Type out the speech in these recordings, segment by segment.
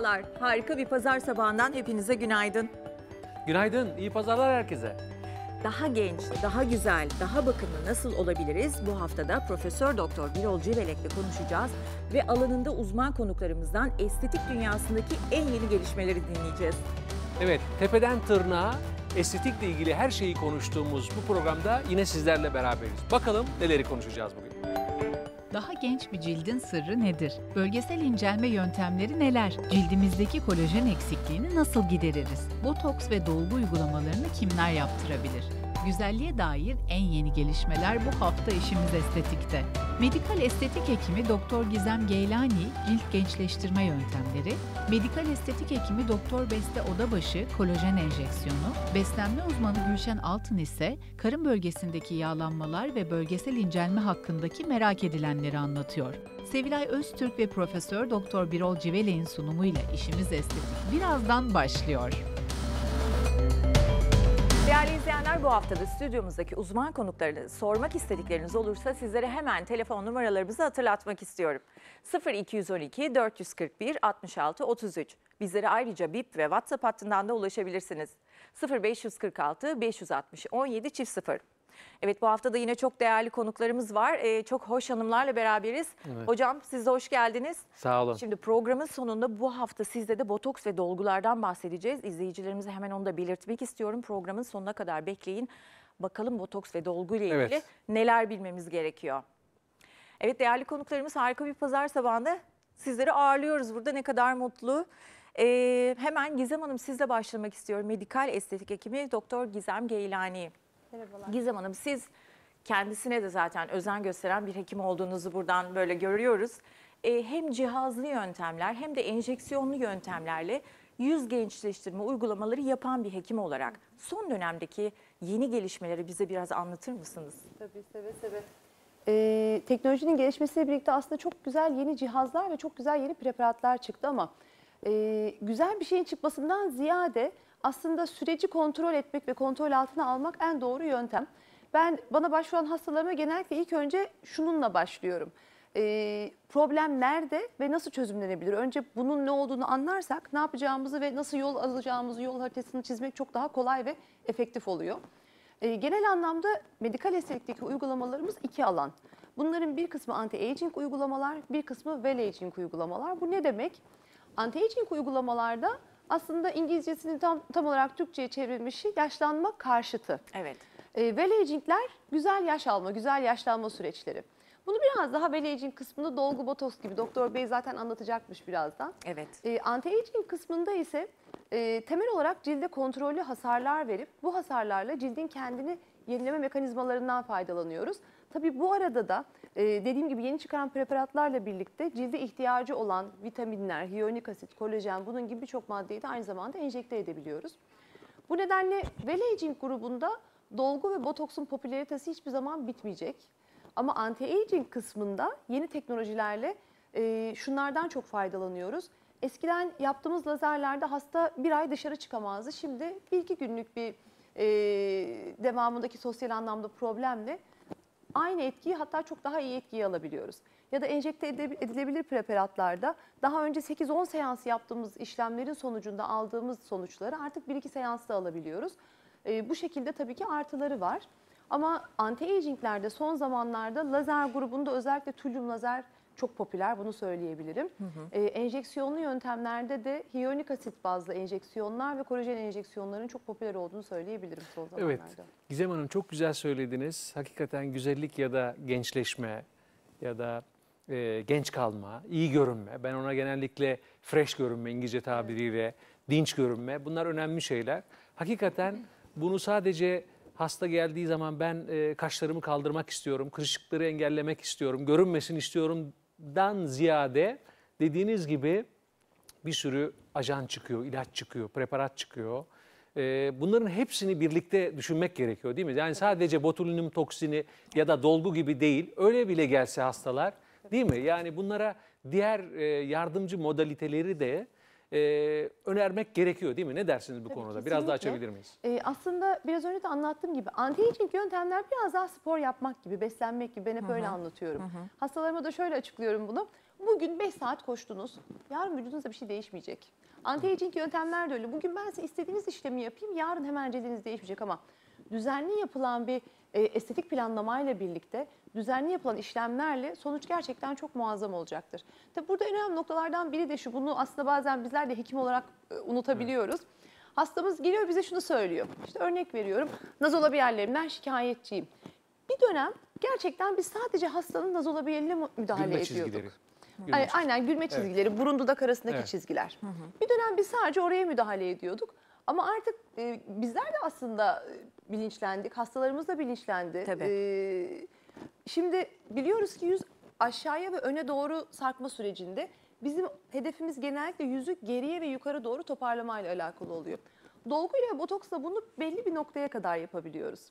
merhabalar. Harika bir pazar sabahından hepinize günaydın. Günaydın, iyi pazarlar herkese. Daha genç, daha güzel, daha bakımlı nasıl olabiliriz? Bu haftada Profesör Doktor Birol Civelek'le konuşacağız ve alanında uzman konuklarımızdan estetik dünyasındaki en yeni gelişmeleri dinleyeceğiz. Evet, tepeden tırnağa estetikle ilgili her şeyi konuştuğumuz bu programda yine sizlerle beraberiz. Bakalım neleri konuşacağız bugün. Daha genç bir cildin sırrı nedir? Bölgesel incelme yöntemleri neler? Cildimizdeki kolajen eksikliğini nasıl gideririz? Botoks ve dolgu uygulamalarını kimler yaptırabilir? Güzelliğe dair en yeni gelişmeler bu hafta işimiz estetikte. Medikal estetik hekimi Doktor Gizem Geylani cilt gençleştirme yöntemleri, medikal estetik hekimi Doktor Beste Odabaşı kolajen enjeksiyonu, beslenme uzmanı Gülşen Altın ise karın bölgesindeki yağlanmalar ve bölgesel incelme hakkındaki merak edilenleri anlatıyor. Sevilay Öztürk ve Profesör Doktor Birol Civele'nin sunumuyla işimiz estetik birazdan başlıyor. Müzik Değerli izleyenler bu haftada stüdyomuzdaki uzman konuklarını sormak istedikleriniz olursa sizlere hemen telefon numaralarımızı hatırlatmak istiyorum. 0212 441 66 33. Bizlere ayrıca BIP ve WhatsApp hattından da ulaşabilirsiniz. 0546 560 17 çift 0. Evet bu hafta da yine çok değerli konuklarımız var. Ee, çok hoş hanımlarla beraberiz. Evet. Hocam siz de hoş geldiniz. Sağ olun. Şimdi programın sonunda bu hafta sizde de botoks ve dolgulardan bahsedeceğiz. İzleyicilerimize hemen onu da belirtmek istiyorum. Programın sonuna kadar bekleyin. Bakalım botoks ve dolgu ile ilgili evet. neler bilmemiz gerekiyor. Evet değerli konuklarımız harika bir pazar sabahında sizleri ağırlıyoruz burada. Ne kadar mutlu. Ee, hemen Gizem Hanım sizle başlamak istiyorum. Medikal estetik hekimi Doktor Gizem Geylani. Merhabalar. Gizem Hanım siz kendisine de zaten özen gösteren bir hekim olduğunuzu buradan böyle görüyoruz. E, hem cihazlı yöntemler hem de enjeksiyonlu yöntemlerle yüz gençleştirme uygulamaları yapan bir hekim olarak son dönemdeki yeni gelişmeleri bize biraz anlatır mısınız? Tabii seve seve. Ee, teknolojinin gelişmesiyle birlikte aslında çok güzel yeni cihazlar ve çok güzel yeni preparatlar çıktı ama e, güzel bir şeyin çıkmasından ziyade aslında süreci kontrol etmek ve kontrol altına almak en doğru yöntem. Ben bana başvuran hastalarıma genellikle ilk önce şununla başlıyorum. Ee, problem nerede ve nasıl çözümlenebilir? Önce bunun ne olduğunu anlarsak ne yapacağımızı ve nasıl yol alacağımızı, yol haritasını çizmek çok daha kolay ve efektif oluyor. Ee, genel anlamda medikal estetikteki uygulamalarımız iki alan. Bunların bir kısmı anti-aging uygulamalar, bir kısmı well-aging uygulamalar. Bu ne demek? Anti-aging uygulamalarda aslında İngilizcesini tam, tam olarak Türkçe'ye çevrilmişi yaşlanma karşıtı. Evet. E, ee, well güzel yaş alma, güzel yaşlanma süreçleri. Bunu biraz daha well kısmında Dolgu Botos gibi Doktor Bey zaten anlatacakmış birazdan. Evet. E, ee, anti aging kısmında ise e, temel olarak cilde kontrollü hasarlar verip bu hasarlarla cildin kendini yenileme mekanizmalarından faydalanıyoruz. Tabii bu arada da ee, dediğim gibi yeni çıkan preparatlarla birlikte cilde ihtiyacı olan vitaminler, hiyonik asit, kolajen bunun gibi birçok maddeyi de aynı zamanda enjekte edebiliyoruz. Bu nedenle Velaging grubunda dolgu ve botoksun popülaritesi hiçbir zaman bitmeyecek. Ama anti-aging kısmında yeni teknolojilerle e, şunlardan çok faydalanıyoruz. Eskiden yaptığımız lazerlerde hasta bir ay dışarı çıkamazdı. Şimdi bir iki günlük bir e, devamındaki sosyal anlamda problemle aynı etkiyi hatta çok daha iyi etkiyi alabiliyoruz. Ya da enjekte edilebilir preparatlarda daha önce 8-10 seans yaptığımız işlemlerin sonucunda aldığımız sonuçları artık 1-2 seansta alabiliyoruz. E, bu şekilde tabii ki artıları var. Ama anti-aginglerde son zamanlarda lazer grubunda özellikle tülyum lazer çok popüler bunu söyleyebilirim. Hı hı. Ee, enjeksiyonlu yöntemlerde de hiyonik asit bazlı enjeksiyonlar ve kolajen enjeksiyonlarının çok popüler olduğunu söyleyebilirim son zamanlarda. Evet Gizem Hanım çok güzel söylediniz. Hakikaten güzellik ya da gençleşme ya da e, genç kalma, iyi görünme. Ben ona genellikle fresh görünme İngilizce tabiriyle, dinç görünme. Bunlar önemli şeyler. Hakikaten bunu sadece hasta geldiği zaman ben e, kaşlarımı kaldırmak istiyorum, kırışıkları engellemek istiyorum, görünmesin istiyorum dan ziyade dediğiniz gibi bir sürü ajan çıkıyor, ilaç çıkıyor, preparat çıkıyor. Ee, bunların hepsini birlikte düşünmek gerekiyor değil mi? Yani sadece botulinum toksini ya da dolgu gibi değil, öyle bile gelse hastalar değil mi? Yani bunlara diğer e, yardımcı modaliteleri de e, önermek gerekiyor değil mi? Ne dersiniz bu Tabii konuda? Kesinlikle. Biraz daha açabilir miyiz? E, aslında biraz önce de anlattığım gibi anti-aging yöntemler biraz daha spor yapmak gibi, beslenmek gibi. Ben hep Hı öyle anlatıyorum. Hı -hı. Hastalarıma da şöyle açıklıyorum bunu. Bugün 5 saat koştunuz. Yarın vücudunuzda bir şey değişmeyecek. Anti-aging yöntemler de öyle. Bugün ben size istediğiniz işlemi yapayım, yarın hemen cildiniz değişmeyecek ama düzenli yapılan bir e, estetik planlamayla birlikte düzenli yapılan işlemlerle sonuç gerçekten çok muazzam olacaktır. Tabi burada önemli noktalardan biri de şu, bunu aslında bazen bizler de hekim olarak e, unutabiliyoruz. Hastamız geliyor bize şunu söylüyor. İşte örnek veriyorum, nazola bir yerlerimden şikayetçiyim. Bir dönem gerçekten biz sadece hastanın nazola bir yerine müdahale Gülme ediyorduk. Çizgileri. Gülme çizgileri. Aynen gülme çizgileri, evet. burun dudak arasındaki evet. çizgiler. Hı hı. Bir dönem biz sadece oraya müdahale ediyorduk. Ama artık e, bizler de aslında e, bilinçlendik. Hastalarımız da bilinçlendi. Tabii. Ee, şimdi biliyoruz ki yüz aşağıya ve öne doğru sarkma sürecinde bizim hedefimiz genellikle yüzü geriye ve yukarı doğru toparlamayla alakalı oluyor. Dolguyla ve botoksla bunu belli bir noktaya kadar yapabiliyoruz.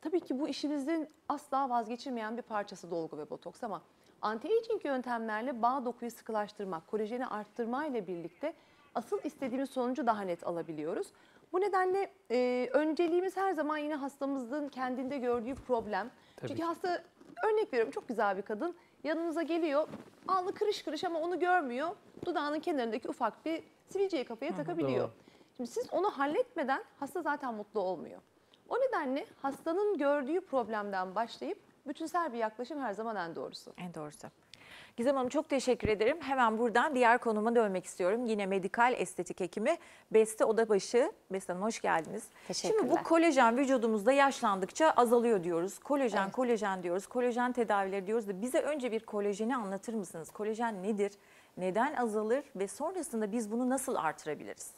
Tabii ki bu işimizin asla vazgeçilmeyen bir parçası dolgu ve botoks ama anti-aging yöntemlerle bağ dokuyu sıkılaştırmak, kolajeni arttırmayla birlikte asıl istediğimiz sonucu daha net alabiliyoruz. Bu nedenle e, önceliğimiz her zaman yine hastamızın kendinde gördüğü problem. Tabii Çünkü ki. hasta örnek veriyorum çok güzel bir kadın yanımıza geliyor alnı kırış kırış ama onu görmüyor. Dudağının kenarındaki ufak bir sivilceyi kafaya takabiliyor. Doğru. Şimdi siz onu halletmeden hasta zaten mutlu olmuyor. O nedenle hastanın gördüğü problemden başlayıp bütünsel bir yaklaşım her zaman en doğrusu. En doğrusu. Gizem Hanım çok teşekkür ederim. Hemen buradan diğer konuma dönmek istiyorum. Yine medikal estetik hekimi Beste Odabaşı. Beste Hanım hoş geldiniz. Teşekkürler. Şimdi bu kolajen vücudumuzda yaşlandıkça azalıyor diyoruz. Kolajen, evet. kolajen diyoruz. Kolajen tedavileri diyoruz da bize önce bir kolajeni anlatır mısınız? Kolajen nedir? Neden azalır ve sonrasında biz bunu nasıl artırabiliriz?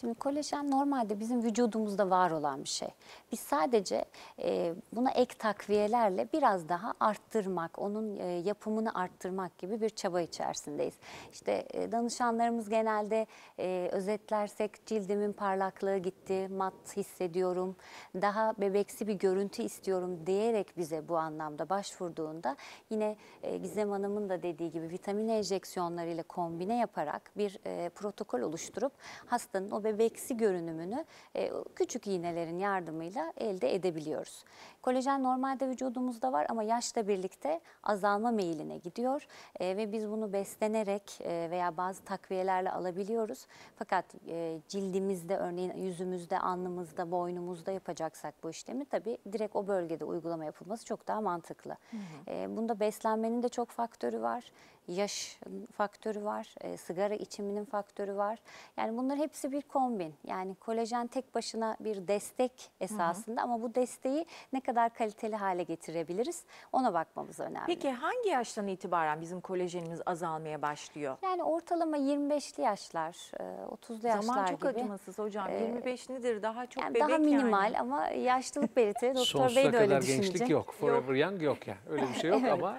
Şimdi kolajen normalde bizim vücudumuzda var olan bir şey. Biz sadece e, buna ek takviyelerle biraz daha arttırmak, onun e, yapımını arttırmak gibi bir çaba içerisindeyiz. İşte e, danışanlarımız genelde e, özetlersek cildimin parlaklığı gitti, mat hissediyorum, daha bebeksi bir görüntü istiyorum diyerek bize bu anlamda başvurduğunda yine e, Gizem Hanım'ın da dediği gibi vitamin enjeksiyonlarıyla kombine yaparak bir e, protokol oluşturup hastanın o bebeksi görünümünü e, küçük iğnelerin yardımıyla elde edebiliyoruz. Kolajen normalde vücudumuzda var ama yaşla birlikte azalma meyiline gidiyor e, ve biz bunu beslenerek e, veya bazı takviyelerle alabiliyoruz. Fakat cildimizde örneğin yüzümüzde, alnımızda, boynumuzda yapacaksak bu işlemi tabii direkt o bölgede uygulama yapılması çok daha mantıklı. Hı hı. bunda beslenmenin de çok faktörü var yaş faktörü var, e, sigara içiminin faktörü var. Yani bunlar hepsi bir kombin. Yani kolajen tek başına bir destek esasında hı hı. ama bu desteği ne kadar kaliteli hale getirebiliriz ona bakmamız önemli. Peki hangi yaştan itibaren bizim kolajenimiz azalmaya başlıyor? Yani ortalama 25'li yaşlar, 30'lu e, yaşlar Zaman çok acımasız hocam. Ee, 25 nedir? Daha çok yani bebek Daha minimal yani. ama yaşlılık belirtileri. Doktor Bey de öyle kadar gençlik yok. Forever yok. young yok ya. Yani. Öyle bir şey yok evet. ama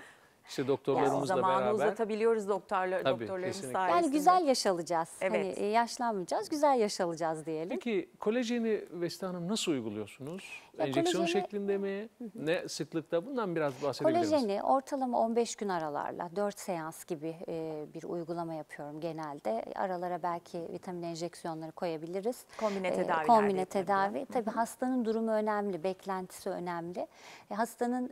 işte doktorlarımızla ya, zamanı beraber. uzatabiliyoruz doktorlar, Tabii, doktorlarımız kesinlikle. sayesinde. Yani güzel yaşalacağız. Hani, evet. Hani yaşlanmayacağız, güzel yaşalacağız diyelim. Peki kolajeni Vesta Hanım nasıl uyguluyorsunuz? Ya, Enjeksiyon kolajeni... şeklinde mi? Ne sıklıkta? Bundan biraz bahsedebilir misiniz? Kolajeni ortalama 15 gün aralarla 4 seans gibi e, bir uygulama yapıyorum genelde. Aralara belki vitamin enjeksiyonları koyabiliriz. Kombine e, tedavi. E, kombine tedavi. Tabii hastanın durumu önemli, beklentisi önemli. hastanın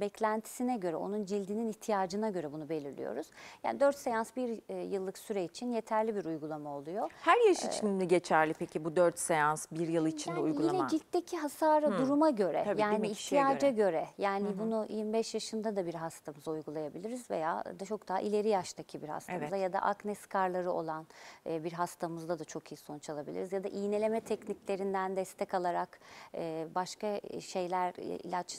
beklentisine göre onun cildinin ihtiyacına göre bunu belirliyoruz. Yani 4 seans bir e, yıllık süre için yeterli bir uygulama oluyor. Her yaş e, için ee, mi geçerli peki bu 4 seans bir yıl içinde yani uygulama? Yine ciltteki hasara hmm. duruma göre Tabii, yani ihtiyaca göre. göre yani Hı-hı. bunu 25 yaşında da bir hastamıza uygulayabiliriz veya da çok daha ileri yaştaki bir hastamıza evet. ya da akne skarları olan e, bir hastamızda da çok iyi sonuç alabiliriz ya da iğneleme tekniklerinden destek alarak başka şeyler ilaç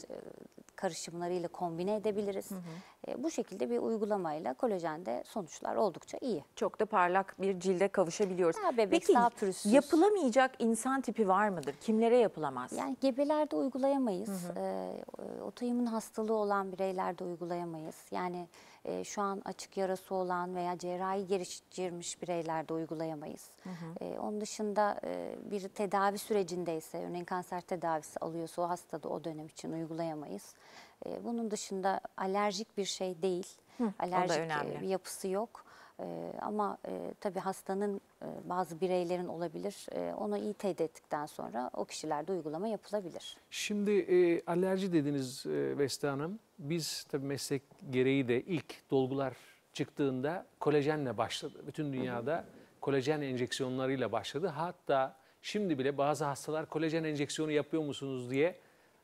karışımlarıyla kombine edebiliriz. Hı hı. E, bu şekilde bir uygulamayla kolajende sonuçlar oldukça iyi. Çok da parlak bir cilde kavuşabiliyoruz. Daha bebek, Peki daha yapılamayacak insan tipi var mıdır? Kimlere yapılamaz? Yani gebelerde uygulayamayız. Hı E, otoyumun hastalığı olan bireylerde uygulayamayız. Yani e, şu an açık yarası olan veya cerrahi geliştirmiş bireylerde uygulayamayız. Hı hı. E, onun dışında e, bir tedavi sürecindeyse, örneğin kanser tedavisi alıyorsa o hastada o dönem için uygulayamayız. E, bunun dışında alerjik bir şey değil. Hı, alerjik e, bir yapısı yok. Ee, ama e, tabii hastanın e, bazı bireylerin olabilir. E, onu iyi teyit ettikten sonra o kişilerde uygulama yapılabilir. Şimdi e, alerji dediniz e, Veste Hanım biz tabii meslek gereği de ilk dolgular çıktığında kolajenle başladı. Bütün dünyada kolajen enjeksiyonlarıyla başladı. Hatta şimdi bile bazı hastalar kolajen enjeksiyonu yapıyor musunuz diye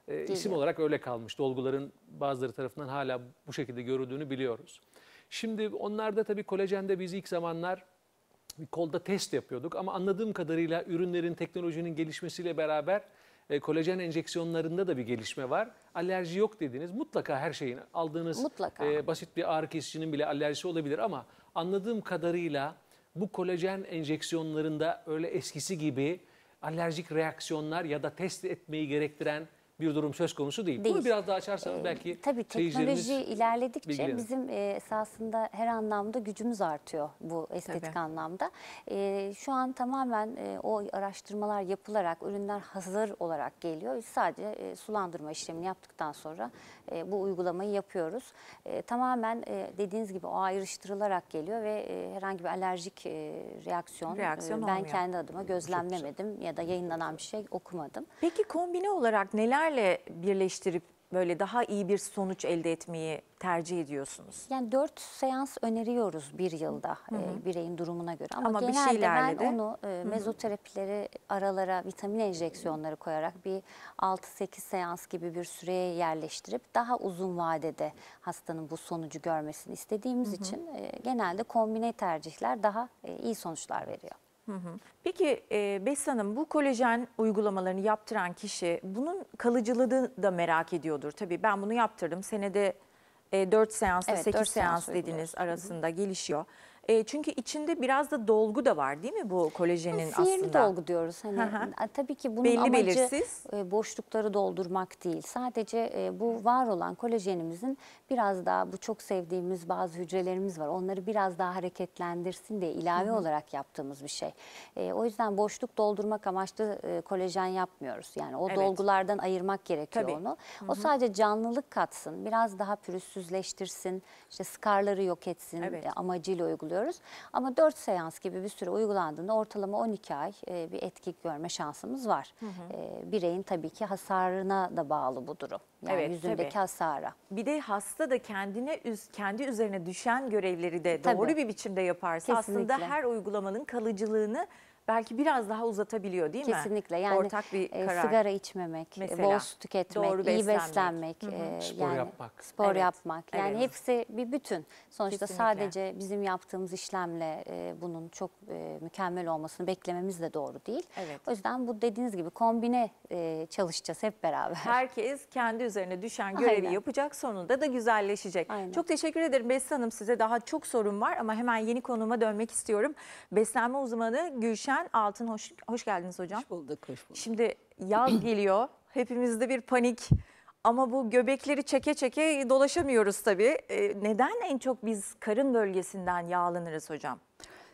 e, isim olarak öyle kalmış. Dolguların bazıları tarafından hala bu şekilde görüldüğünü biliyoruz. Şimdi onlarda tabii kolajende biz ilk zamanlar bir kolda test yapıyorduk ama anladığım kadarıyla ürünlerin teknolojinin gelişmesiyle beraber e, kolajen enjeksiyonlarında da bir gelişme var. Alerji yok dediniz. Mutlaka her şeyin aldığınız Mutlaka. E, basit bir ağrı kesicinin bile alerjisi olabilir ama anladığım kadarıyla bu kolajen enjeksiyonlarında öyle eskisi gibi alerjik reaksiyonlar ya da test etmeyi gerektiren bir durum söz konusu değil. değil. Bunu biraz daha açarsanız ee, belki Tabii teknoloji ilerledikçe bizim e, esasında her anlamda gücümüz artıyor bu estetik tabii. anlamda. E, şu an tamamen e, o araştırmalar yapılarak ürünler hazır olarak geliyor. sadece e, sulandırma işlemini yaptıktan sonra e, bu uygulamayı yapıyoruz. E, tamamen e, dediğiniz gibi o ayrıştırılarak geliyor ve e, herhangi bir alerjik e, reaksiyon, e, reaksiyon e, ben olmuyor. kendi adıma gözlemlemedim ya da yayınlanan bir şey okumadım. Peki kombine olarak neler nelerle birleştirip böyle daha iyi bir sonuç elde etmeyi tercih ediyorsunuz? Yani dört seans öneriyoruz bir yılda hı e, hı. E, bireyin durumuna göre. Ama, Ama genelde bir şeylerle ben de... onu e, mezoterapileri aralara vitamin enjeksiyonları koyarak bir 6-8 seans gibi bir süreye yerleştirip daha uzun vadede hastanın bu sonucu görmesini istediğimiz hı hı. için e, genelde kombine tercihler daha e, iyi sonuçlar veriyor. Peki e, Hanım bu kolajen uygulamalarını yaptıran kişi bunun kalıcılığı da merak ediyordur. Tabii ben bunu yaptırdım senede e, 4 seansla evet, 8 4 seans, seans dediniz arasında hı hı. gelişiyor. E, çünkü içinde biraz da dolgu da var değil mi bu kolajenin yani aslında? Sihirli dolgu diyoruz. Hani, tabii ki bunun Belli amacı belirsiz. E, boşlukları doldurmak değil. Sadece e, bu var olan kolajenimizin biraz daha bu çok sevdiğimiz bazı hücrelerimiz var. Onları biraz daha hareketlendirsin diye ilave Hı -hı. olarak yaptığımız bir şey. E, o yüzden boşluk doldurmak amaçlı e, kolajen yapmıyoruz. Yani o evet. dolgulardan ayırmak gerekiyor tabii. onu. Hı -hı. O sadece canlılık katsın, biraz daha pürüzsüzleştirsin, işte skarları yok etsin evet. e, amacıyla uyguluyor alıyoruz. Ama 4 seans gibi bir süre uygulandığında ortalama 12 ay e, bir etki görme şansımız var. Hı hı. E, bireyin tabii ki hasarına da bağlı bu durum. Yani evet, yüzündeki tabii. hasara. Bir de hasta da kendine kendi üzerine düşen görevleri de doğru tabii. bir biçimde yaparsa Kesinlikle. aslında her uygulamanın kalıcılığını belki biraz daha uzatabiliyor değil Kesinlikle. mi? Kesinlikle yani Ortak bir e, karar. sigara içmemek, e, Mesela, bol su tüketmek, Doğru iyi beslenmek, Hı -hı. E, spor yani, yapmak. Spor evet. yapmak yani evet. hepsi bir bütün. Sonuçta Kesinlikle. sadece bizim yaptığımız işlemle e, bunun çok e, mükemmel olmasını beklememiz de doğru değil. Evet. O yüzden bu dediğiniz gibi kombine e, çalışacağız hep beraber. Herkes kendi üzerine düşen görevi Aynen. yapacak sonunda da güzelleşecek. Aynen. Çok teşekkür ederim Beste Hanım size daha çok sorun var ama hemen yeni konuma dönmek istiyorum. Beslenme uzmanı Gülşen Gülşen Altın hoş, hoş geldiniz hocam. Hoş bulduk, hoş bulduk. Şimdi yaz geliyor. Hepimizde bir panik ama bu göbekleri çeke çeke dolaşamıyoruz tabii. Ee, neden en çok biz karın bölgesinden yağlanırız hocam?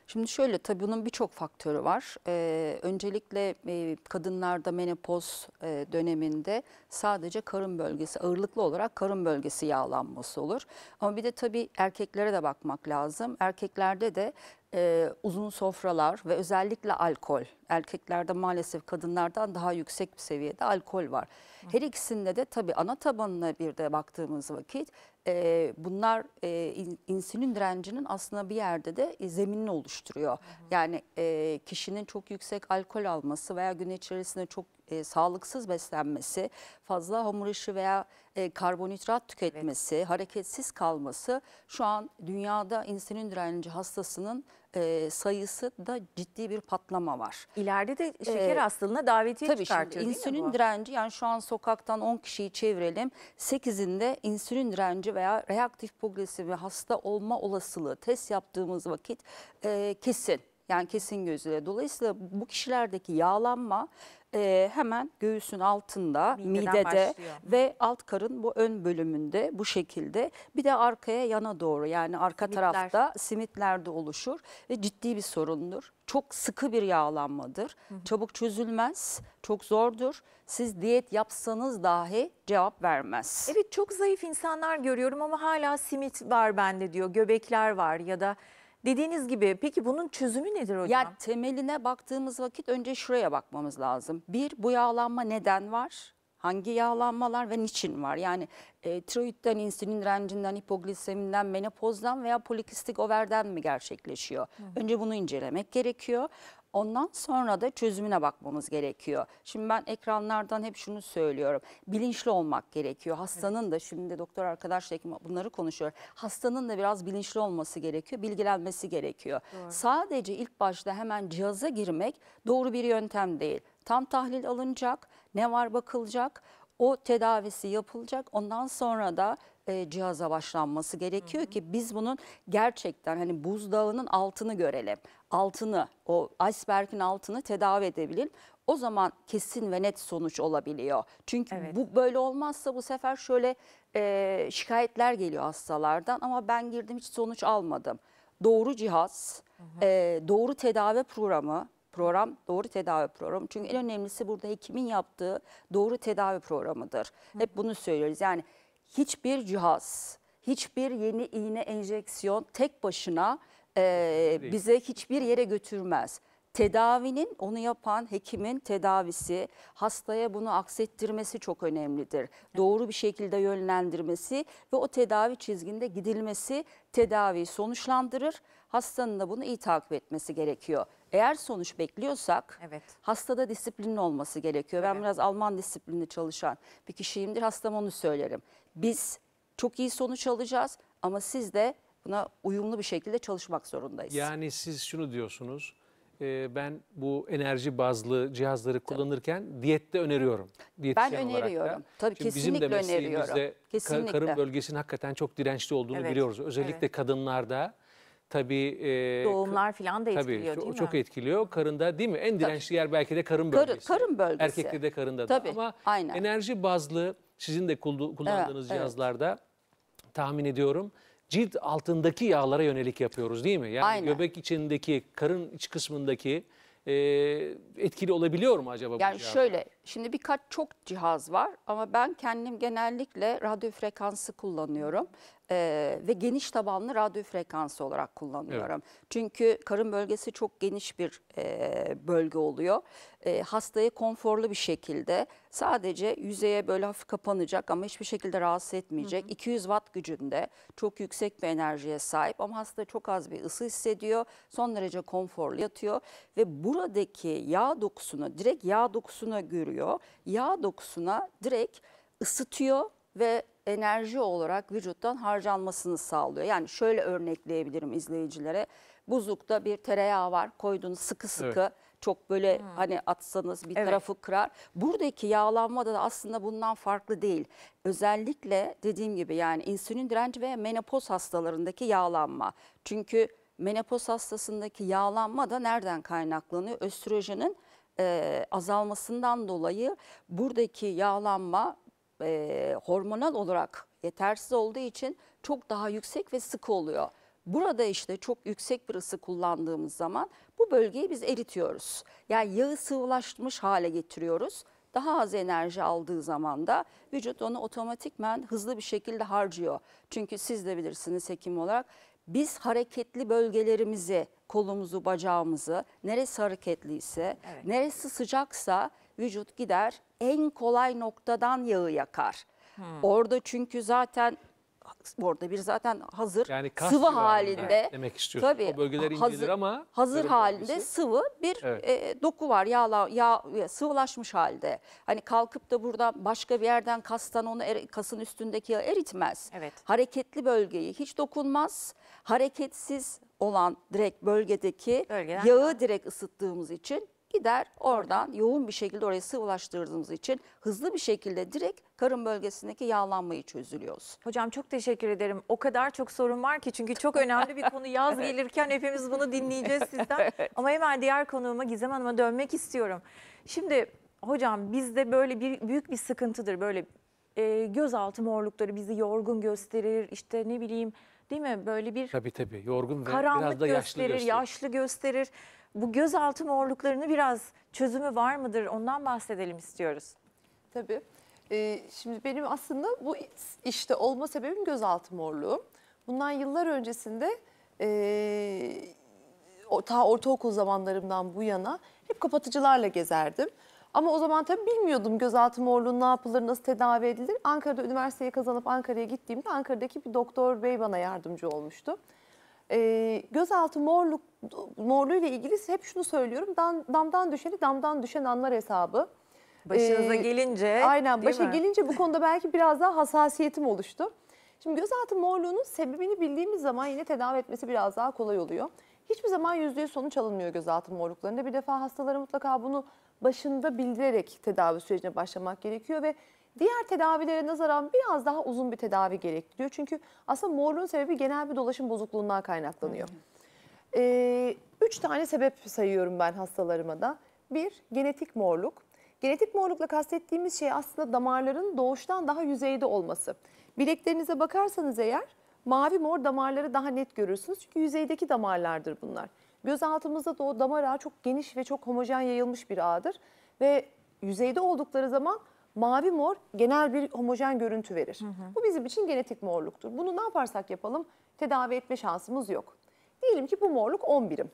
Şimdi şöyle tabii bunun birçok faktörü var. Ee, öncelikle e, kadınlarda menopoz e, döneminde sadece karın bölgesi, ağırlıklı olarak karın bölgesi yağlanması olur. Ama bir de tabii erkeklere de bakmak lazım. Erkeklerde de e, uzun sofralar ve özellikle alkol. Erkeklerde maalesef kadınlardan daha yüksek bir seviyede alkol var. Her ikisinde de tabii ana tabanına bir de baktığımız vakit e, bunlar e, insülin direncinin aslında bir yerde de e, zeminini oluşturuyor. Hı hı. Yani e, kişinin çok yüksek alkol alması veya gün içerisinde çok e, sağlıksız beslenmesi, fazla hamur işi veya e, karbonhidrat tüketmesi, evet. hareketsiz kalması şu an dünyada insülin direnci hastasının e, sayısı da ciddi bir patlama var. İleride de e, şeker ee, hastalığına davetiye tabii çıkartıyor şimdi insülin mi direnci yani şu an sokaktan 10 kişiyi çevirelim. 8'inde insülin direnci veya reaktif progresivi hasta olma olasılığı test yaptığımız vakit e, kesin. Yani kesin gözüyle. Dolayısıyla bu kişilerdeki yağlanma e, hemen göğüsün altında, Mideden midede başlıyor. ve alt karın bu ön bölümünde bu şekilde. Bir de arkaya yana doğru yani arka Simitler. tarafta simitlerde oluşur ve ciddi bir sorundur. Çok sıkı bir yağlanmadır. Hı hı. Çabuk çözülmez, çok zordur. Siz diyet yapsanız dahi cevap vermez. Evet çok zayıf insanlar görüyorum ama hala simit var bende diyor, göbekler var ya da Dediğiniz gibi peki bunun çözümü nedir hocam? Ya temeline baktığımız vakit önce şuraya bakmamız lazım. Bir bu yağlanma neden var? Hangi yağlanmalar ve niçin var? Yani e, tiroidden, insülin rencinden, hipogliseminden, menopozdan veya polikistik overden mi gerçekleşiyor? Hı. Önce bunu incelemek gerekiyor. Ondan sonra da çözümüne bakmamız gerekiyor. Şimdi ben ekranlardan hep şunu söylüyorum. Bilinçli olmak gerekiyor. Hastanın da şimdi doktor arkadaşla bunları konuşuyor. Hastanın da biraz bilinçli olması gerekiyor. Bilgilenmesi gerekiyor. Doğru. Sadece ilk başta hemen cihaza girmek doğru bir yöntem değil. Tam tahlil alınacak, ne var bakılacak, o tedavisi yapılacak. Ondan sonra da e, cihaza başlanması gerekiyor hı hı. ki biz bunun gerçekten hani buzdağının altını görelim. Altını, o iceberg'in altını tedavi edebilelim. O zaman kesin ve net sonuç olabiliyor. Çünkü evet. bu böyle olmazsa bu sefer şöyle e, şikayetler geliyor hastalardan ama ben girdim hiç sonuç almadım. Doğru cihaz, E, doğru tedavi programı, program doğru tedavi programı. Çünkü en önemlisi burada hekimin yaptığı doğru tedavi programıdır. Hep bunu söylüyoruz. Yani hiçbir cihaz, hiçbir yeni iğne enjeksiyon tek başına e, şey bize hiçbir yere götürmez. Tedavinin, onu yapan hekimin tedavisi, hastaya bunu aksettirmesi çok önemlidir. Evet. Doğru bir şekilde yönlendirmesi ve o tedavi çizginde gidilmesi tedaviyi sonuçlandırır. Hastanın da bunu iyi takip etmesi gerekiyor eğer sonuç bekliyorsak evet. hastada disiplinin olması gerekiyor. Evet. Ben biraz Alman disiplini çalışan bir kişiyimdir. Hastam onu söylerim. Biz çok iyi sonuç alacağız ama siz de buna uyumlu bir şekilde çalışmak zorundayız. Yani siz şunu diyorsunuz e, ben bu enerji bazlı cihazları kullanırken Tabii. diyette öneriyorum. Ben öneriyorum. Tabii Şimdi kesinlikle bizim de öneriyorum. Kesinlikle. Karın bölgesinin hakikaten çok dirençli olduğunu evet. biliyoruz. Özellikle evet. kadınlarda Tabii e, doğumlar falan da etkiliyor tabii, değil mi? Çok etkiliyor. Karında değil mi? En dirençli tabii. yer belki de karın bölgesi. Karın, karın bölgesi. Erkekte de karında tabii, da. Ama aynen. enerji bazlı sizin de kullandığınız evet, cihazlarda evet. tahmin ediyorum cilt altındaki yağlara yönelik yapıyoruz değil mi? Yani aynen. göbek içindeki, karın iç kısmındaki e, etkili olabiliyor mu acaba yani bu cihaz? şöyle şimdi birkaç çok cihaz var ama ben kendim genellikle radyo frekansı kullanıyorum e, ve geniş tabanlı radyo frekansı olarak kullanıyorum. Evet. Çünkü karın bölgesi çok geniş bir e, bölge oluyor. E, hastayı konforlu bir şekilde sadece yüzeye böyle hafif kapanacak ama hiçbir şekilde rahatsız etmeyecek. Hı hı. 200 watt gücünde çok yüksek bir enerjiye sahip ama hasta çok az bir ısı hissediyor. Son derece konforlu yatıyor ve buradaki yağ dokusunu direkt yağ dokusuna görüyor. Yağ dokusuna direkt ısıtıyor ve enerji olarak vücuttan harcanmasını sağlıyor. Yani şöyle örnekleyebilirim izleyicilere. Buzlukta bir tereyağı var koyduğunuz sıkı sıkı evet. çok böyle hmm. hani atsanız bir evet. tarafı kırar. Buradaki yağlanma da aslında bundan farklı değil. Özellikle dediğim gibi yani insülin direnci ve menopoz hastalarındaki yağlanma. Çünkü menopoz hastasındaki yağlanma da nereden kaynaklanıyor? Östrojenin e, azalmasından dolayı buradaki yağlanma e, hormonal olarak yetersiz olduğu için çok daha yüksek ve sıkı oluyor. Burada işte çok yüksek bir ısı kullandığımız zaman bu bölgeyi biz eritiyoruz. Yani yağı sıvılaşmış hale getiriyoruz. Daha az enerji aldığı zaman da vücut onu otomatikmen hızlı bir şekilde harcıyor. Çünkü siz de bilirsiniz hekim olarak biz hareketli bölgelerimizi, kolumuzu, bacağımızı, neresi hareketliyse, evet. neresi sıcaksa vücut gider en kolay noktadan yağı yakar. Hmm. Orada çünkü zaten orada bir zaten hazır yani kas sıvı halinde demek istiyorsun. Tabii, o bölgeler hazır, ama hazır halinde bölgesi. sıvı bir evet. e, doku var. Yağla yağ sıvılaşmış halde. Hani kalkıp da burada başka bir yerden kastan onu er, kasın üstündeki yağı eritmez. Evet. Hareketli bölgeyi hiç dokunmaz. Hareketsiz olan direkt bölgedeki Bölgeden yağı direkt ısıttığımız için gider oradan yoğun bir şekilde oraya sıvılaştırdığımız için hızlı bir şekilde direkt karın bölgesindeki yağlanmayı çözülüyoruz. Hocam çok teşekkür ederim. O kadar çok sorun var ki çünkü çok önemli bir konu yaz gelirken hepimiz bunu dinleyeceğiz sizden. Ama hemen diğer konuğuma Gizem Hanım'a dönmek istiyorum. Şimdi hocam bizde böyle bir büyük bir sıkıntıdır böyle e, gözaltı morlukları bizi yorgun gösterir işte ne bileyim Değil mi? Böyle bir tabii, tabii. Yorgun ve karanlık biraz da gösterir, yaşlı gösterir, yaşlı gösterir. Bu gözaltı morluklarını biraz çözümü var mıdır? Ondan bahsedelim istiyoruz. Tabii. Ee, şimdi benim aslında bu işte olma sebebim gözaltı morluğu. Bundan yıllar öncesinde e, ta ortaokul zamanlarımdan bu yana hep kapatıcılarla gezerdim. Ama o zaman tabii bilmiyordum gözaltı morluğu ne yapılır, nasıl tedavi edilir. Ankara'da üniversiteyi kazanıp Ankara'ya gittiğimde Ankara'daki bir doktor bey bana yardımcı olmuştu. E, gözaltı morluk, morluğu ile ilgili hep şunu söylüyorum. Dam, damdan düşeni damdan düşen anlar hesabı. Başınıza ee, gelince. Aynen başa mi? gelince bu konuda belki biraz daha hassasiyetim oluştu. Şimdi gözaltı morluğunun sebebini bildiğimiz zaman yine tedavi etmesi biraz daha kolay oluyor. Hiçbir zaman yüzde sonuç alınmıyor gözaltı morluklarında. Bir defa hastalara mutlaka bunu başında bildirerek tedavi sürecine başlamak gerekiyor ve diğer tedavilere nazaran biraz daha uzun bir tedavi gerektiriyor. Çünkü aslında morluğun sebebi genel bir dolaşım bozukluğundan kaynaklanıyor. Evet. Ee, üç tane sebep sayıyorum ben hastalarıma da. Bir, genetik morluk. Genetik morlukla kastettiğimiz şey aslında damarların doğuştan daha yüzeyde olması. Bileklerinize bakarsanız eğer mavi mor damarları daha net görürsünüz. Çünkü yüzeydeki damarlardır bunlar. Gözaltımızda da o damar ağı çok geniş ve çok homojen yayılmış bir ağdır. Ve yüzeyde oldukları zaman mavi mor genel bir homojen görüntü verir. Hı hı. Bu bizim için genetik morluktur. Bunu ne yaparsak yapalım tedavi etme şansımız yok. Diyelim ki bu morluk 10 birim.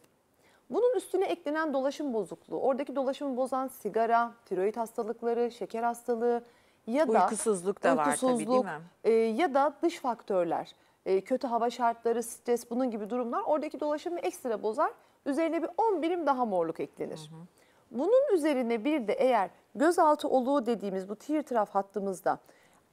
Bunun üstüne eklenen dolaşım bozukluğu, oradaki dolaşımı bozan sigara, tiroid hastalıkları, şeker hastalığı ya da uykusuzluk da uykusuzluk, var tabii değil mi? E, ya da dış faktörler. E, kötü hava şartları, stres bunun gibi durumlar oradaki dolaşımı ekstra bozar. Üzerine bir 10 birim daha morluk eklenir. Hı hı. Bunun üzerine bir de eğer gözaltı oluğu dediğimiz bu tir taraf hattımızda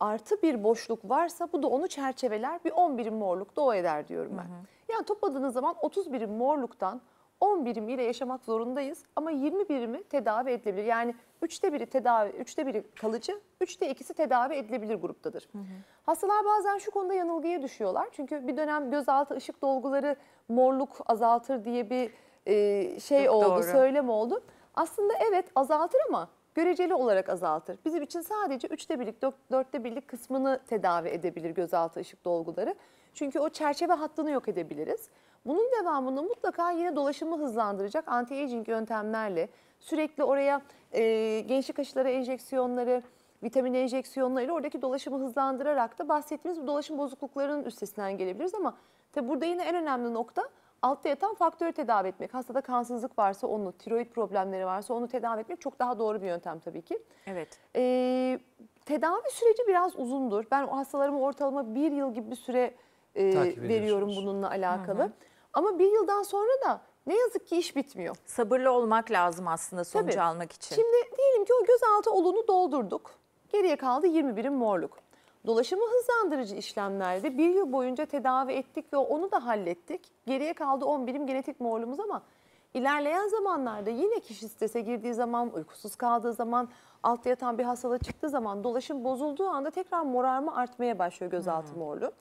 artı bir boşluk varsa bu da onu çerçeveler bir 10 birim morluk doğu eder diyorum ben. Hı hı. Yani topladığınız zaman 30 birim morluktan 10 ile yaşamak zorundayız ama 20 birimi tedavi edilebilir. Yani Üçte biri tedavi, üçte biri kalıcı, üçte ikisi tedavi edilebilir gruptadır. Hı hı. Hastalar bazen şu konuda yanılgıya düşüyorlar. Çünkü bir dönem gözaltı ışık dolguları morluk azaltır diye bir e, şey Çok oldu, doğru. söylem oldu. Aslında evet azaltır ama göreceli olarak azaltır. Bizim için sadece üçte birlik, dörtte birlik kısmını tedavi edebilir gözaltı ışık dolguları. Çünkü o çerçeve hattını yok edebiliriz. Bunun devamında mutlaka yine dolaşımı hızlandıracak anti-aging yöntemlerle sürekli oraya e, gençlik aşıları enjeksiyonları, vitamin enjeksiyonlarıyla oradaki dolaşımı hızlandırarak da bahsettiğimiz bu dolaşım bozukluklarının üstesinden gelebiliriz ama tabi burada yine en önemli nokta altta yatan faktörü tedavi etmek. Hastada kansızlık varsa onu, tiroid problemleri varsa onu tedavi etmek çok daha doğru bir yöntem tabii ki. Evet. Ee, tedavi süreci biraz uzundur. Ben o hastalarımı ortalama bir yıl gibi bir süre e, veriyorum bununla alakalı. Hı hı. Ama bir yıldan sonra da ne yazık ki iş bitmiyor. Sabırlı olmak lazım aslında sonucu Tabii. almak için. Şimdi diyelim ki o gözaltı olunu doldurduk. Geriye kaldı 21'in morluk. Dolaşımı hızlandırıcı işlemlerde bir yıl boyunca tedavi ettik ve onu da hallettik. Geriye kaldı 10 genetik morluğumuz ama ilerleyen zamanlarda yine kişi strese girdiği zaman, uykusuz kaldığı zaman, altta yatan bir hastalığa çıktığı zaman dolaşım bozulduğu anda tekrar morarma artmaya başlıyor gözaltı hmm. morluğu.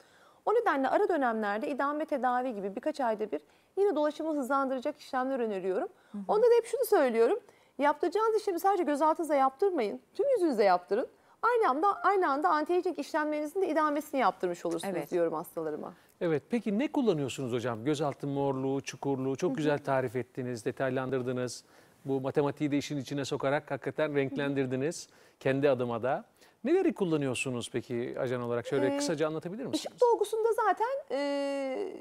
O nedenle ara dönemlerde idame tedavi gibi birkaç ayda bir yine dolaşımı hızlandıracak işlemler öneriyorum. Hı hı. Onda da hep şunu söylüyorum. Yaptıracağınız işlemi sadece gözaltınıza yaptırmayın. Tüm yüzünüze yaptırın. Aynı anda, aynı anda anti işlemlerinizin de idamesini yaptırmış olursunuz evet. diyorum hastalarıma. Evet peki ne kullanıyorsunuz hocam? Gözaltı morluğu, çukurluğu çok güzel tarif ettiniz, detaylandırdınız. Bu matematiği de işin içine sokarak hakikaten renklendirdiniz kendi adıma da. Neleri kullanıyorsunuz peki ajan olarak? Şöyle ee, kısaca anlatabilir misiniz? Işık dolgusunda zaten e,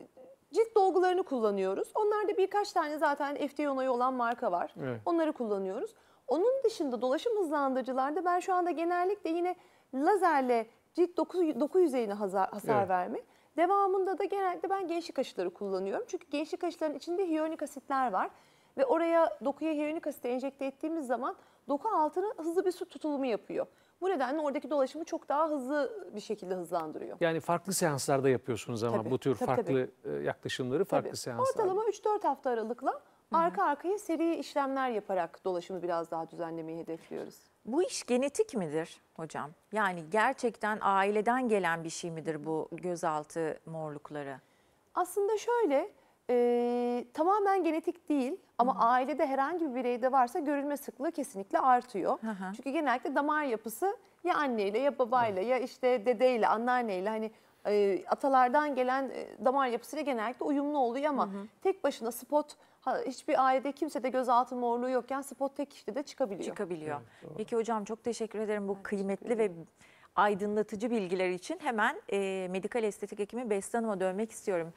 cilt dolgularını kullanıyoruz. Onlarda birkaç tane zaten FDA onayı olan marka var. Evet. Onları kullanıyoruz. Onun dışında dolaşım hızlandırıcılarda ben şu anda genellikle yine lazerle cilt doku, doku yüzeyine hasar, hasar evet. verme. Devamında da genellikle ben gençlik aşıları kullanıyorum. Çünkü gençlik aşıların içinde hyaluronik asitler var. Ve oraya dokuya hyaluronik asit enjekte ettiğimiz zaman doku altına hızlı bir su tutulumu yapıyor. Bu nedenle oradaki dolaşımı çok daha hızlı bir şekilde hızlandırıyor. Yani farklı seanslarda yapıyorsunuz ama bu tür tabii, farklı e, yaklaşımları farklı Tabii. seanslarda. Ortalama 3-4 hafta aralıkla arka arkaya seri işlemler yaparak dolaşımı biraz daha düzenlemeyi hedefliyoruz. Bu iş genetik midir hocam? Yani gerçekten aileden gelen bir şey midir bu gözaltı morlukları? Aslında şöyle ee, tamamen genetik değil ama ailede herhangi bir bireyde varsa görülme sıklığı kesinlikle artıyor. Hı hı. Çünkü genellikle damar yapısı ya anneyle ya babayla ya işte dedeyle anneanneyle hani e, atalardan gelen e, damar yapısıyla genellikle uyumlu oluyor ama tek başına spot hiçbir ailede kimse de gözaltı morluğu yokken spot tek kişide de çıkabiliyor. çıkabiliyor. Peki hocam çok teşekkür ederim bu kıymetli ve aydınlatıcı bilgiler için. Hemen e, medikal estetik hekimi Beste Hanım'a dönmek istiyorum.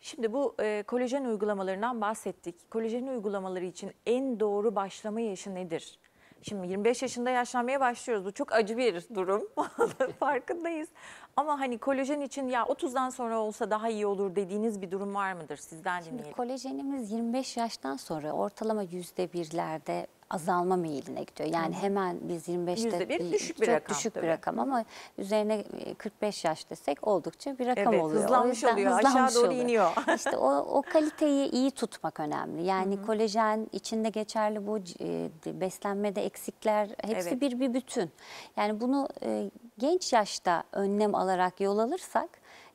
Şimdi bu e, kolajen uygulamalarından bahsettik. Kolajen uygulamaları için en doğru başlama yaşı nedir? Şimdi 25 yaşında yaşlanmaya başlıyoruz. Bu çok acı bir durum. Farkındayız. Ama hani kolajen için ya 30'dan sonra olsa daha iyi olur dediğiniz bir durum var mıdır? Sizden dinleyelim. Şimdi kolajenimiz 25 yaştan sonra ortalama %1'lerde azalma meyiline gidiyor. Yani hemen biz 25'te e, düşük bir çok rakam, düşük tabii. bir rakam ama üzerine 45 e, yaş desek oldukça bir rakam evet, oluyor. Hızlanmış oluyor, hızlanmış aşağı doğru iniyor. İşte o, o kaliteyi iyi tutmak önemli. Yani Hı kolajen içinde geçerli bu e, beslenmede eksikler hepsi evet. bir bir bütün. Yani bunu e, genç yaşta önlem alarak yol alırsak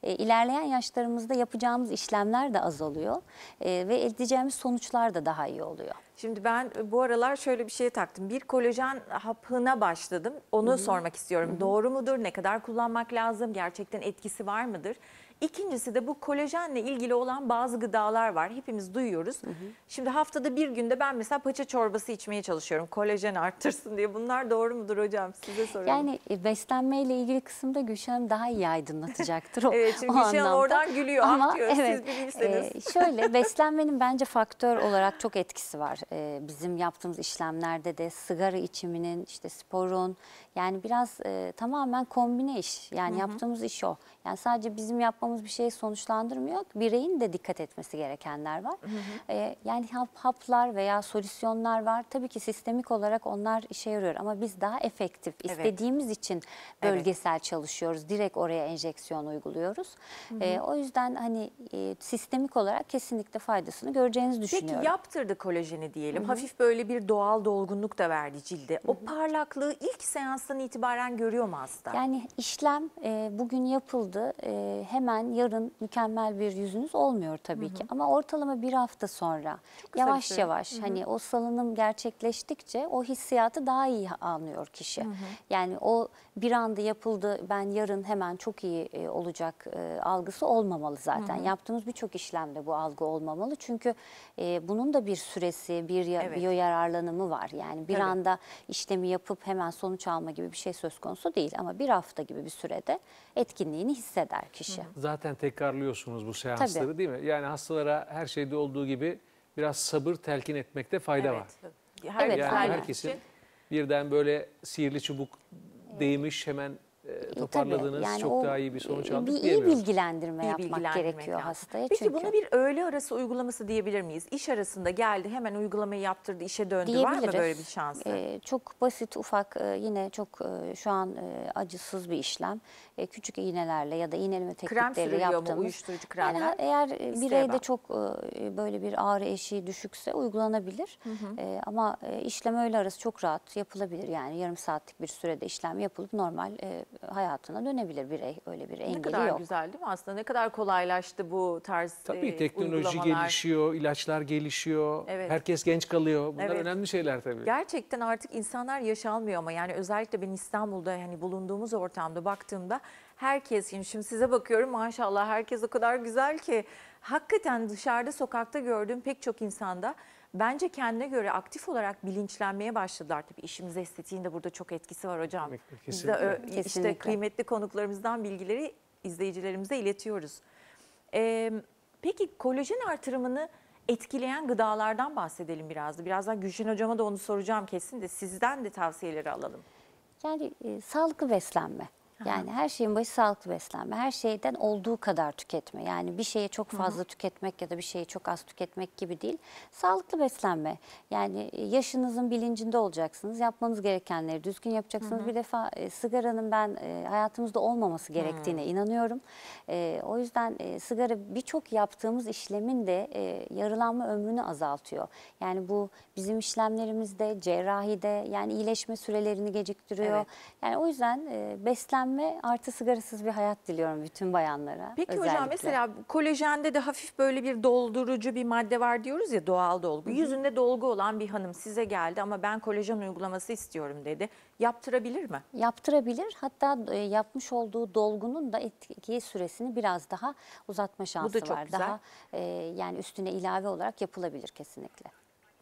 e, ilerleyen yaşlarımızda yapacağımız işlemler de azalıyor e, ve edeceğimiz sonuçlar da daha iyi oluyor. Şimdi ben e, bu aralar şöyle bir şeye taktım. Bir kolajen hapına başladım. Onu Hı -hı. sormak istiyorum. Hı -hı. Doğru mudur? Ne kadar kullanmak lazım? Gerçekten etkisi var mıdır? İkincisi de bu kolajenle ilgili olan bazı gıdalar var. Hepimiz duyuyoruz. Hı hı. Şimdi haftada bir günde ben mesela paça çorbası içmeye çalışıyorum. Kolajen arttırsın diye. Bunlar doğru mudur hocam? Size soruyorum. Yani e, beslenmeyle ilgili kısımda Gülşen daha iyi aydınlatacaktır. O, evet çünkü o Gülşen anlamda. oradan gülüyor. Ama diyor, evet, siz bilirseniz. E, şöyle beslenmenin bence faktör olarak çok etkisi var. E, bizim yaptığımız işlemlerde de sigara içiminin, işte sporun yani biraz e, tamamen kombine iş. Yani hı hı. yaptığımız iş o. Yani sadece bizim yapmamız yaptığımız bir şey sonuçlandırmıyor. Bireyin de dikkat etmesi gerekenler var. Hı hı. E, yani haplar veya solüsyonlar var. Tabii ki sistemik olarak onlar işe yarıyor ama biz daha efektif evet. istediğimiz için bölgesel evet. çalışıyoruz. Direkt oraya enjeksiyon uyguluyoruz. Hı ee, hı. E, o yüzden hani e, sistemik olarak kesinlikle faydasını göreceğinizi düşünüyorum. Peki yaptırdı kolajeni diyelim. Hı hı. Hafif böyle bir doğal dolgunluk da verdi cilde. O hı hı. parlaklığı ilk seanstan itibaren görüyor mu hasta? Yani işlem e, bugün yapıldı. E, hemen hemen yarın mükemmel bir yüzünüz olmuyor tabii Hı -hı. ki ama ortalama bir hafta sonra Çok şey. yavaş şey. yavaş Hı -hı. hani o salınım gerçekleştikçe o hissiyatı daha iyi anlıyor kişi. Hı -hı. Yani o bir anda yapıldı ben yarın hemen çok iyi e, olacak e, algısı olmamalı zaten. Hı -hı. Yaptığımız birçok işlemde bu algı olmamalı çünkü e, bunun da bir süresi bir evet. biyo yararlanımı var. Yani bir Tabii. anda işlemi yapıp hemen sonuç alma gibi bir şey söz konusu değil ama bir hafta gibi bir sürede etkinliğini hisseder kişi. Hı -hı zaten tekrarlıyorsunuz bu seansları Tabii. değil mi? Yani hastalara her şeyde olduğu gibi biraz sabır telkin etmekte fayda evet. var. evet. Yani herkesin birden böyle sihirli çubuk değmiş hemen e, e toparladığınız yani çok daha iyi bir sonuç aldık bir iyi bilgilendirme iyi yapmak bilgilendirme gerekiyor yani. hastaya. Peki çünkü. Bunu bir öğle arası uygulaması diyebilir miyiz? İş arasında geldi hemen uygulamayı yaptırdı işe döndü var mı böyle bir şansı? Ee, çok basit ufak e, yine çok e, şu an acısız bir işlem. E, küçük iğnelerle ya da iğneleme teknikleriyle yaptığımız. Krem mu uyuşturucu kremler? Yani, eğer e, bireyde çok e, böyle bir ağrı eşiği düşükse uygulanabilir. Hı hı. ama işlem öyle arası çok rahat yapılabilir. Yani yarım saatlik bir sürede işlem yapılıp normal hayatına dönebilir birey. Öyle bir engeli yok. Ne kadar yok. güzel değil mi aslında? Ne kadar kolaylaştı bu tarz Tabii teknoloji gelişiyor, ilaçlar gelişiyor. Evet. Herkes genç kalıyor. Bunlar evet. önemli şeyler tabii. Gerçekten artık insanlar yaşalmıyor ama yani özellikle ben İstanbul'da hani bulunduğumuz ortamda baktığımda herkes şimdi, şimdi size bakıyorum maşallah herkes o kadar güzel ki hakikaten dışarıda sokakta gördüğüm pek çok insanda bence kendine göre aktif olarak bilinçlenmeye başladılar. Tabii işimiz estetiğinde burada çok etkisi var hocam. Kesinlikle. Biz de e, işte kıymetli konuklarımızdan bilgileri izleyicilerimize iletiyoruz. Ee, peki kolajen artırımını etkileyen gıdalardan bahsedelim biraz da. Birazdan Gülşen hocama da onu soracağım kesin de sizden de tavsiyeleri alalım. Yani e, sağlıklı beslenme. Yani her şeyin başı sağlıklı beslenme. Her şeyden olduğu kadar tüketme. Yani bir şeye çok fazla tüketmek ya da bir şeyi çok az tüketmek gibi değil. Sağlıklı beslenme. Yani e, yaşınızın bilincinde olacaksınız. Yapmanız gerekenleri düzgün yapacaksınız. Hı-hı. Bir defa e, sigaranın ben e, hayatımızda olmaması gerektiğine hı inanıyorum. E, o yüzden e, sigara birçok yaptığımız işlemin de e, yarılanma ömrünü azaltıyor. Yani bu bizim işlemlerimizde, cerrahide yani iyileşme sürelerini geciktiriyor. Evet. Yani o yüzden e, beslenme beslenme artı sigarasız bir hayat diliyorum bütün bayanlara. Peki özellikle. hocam mesela kolajende de hafif böyle bir doldurucu bir madde var diyoruz ya doğal dolgu. Hı -hı. Yüzünde dolgu olan bir hanım size geldi ama ben kolajen uygulaması istiyorum dedi. Yaptırabilir mi? Yaptırabilir. Hatta e, yapmış olduğu dolgunun da etki süresini biraz daha uzatma şansı var. Bu da çok var. güzel. Daha, e, yani üstüne ilave olarak yapılabilir kesinlikle.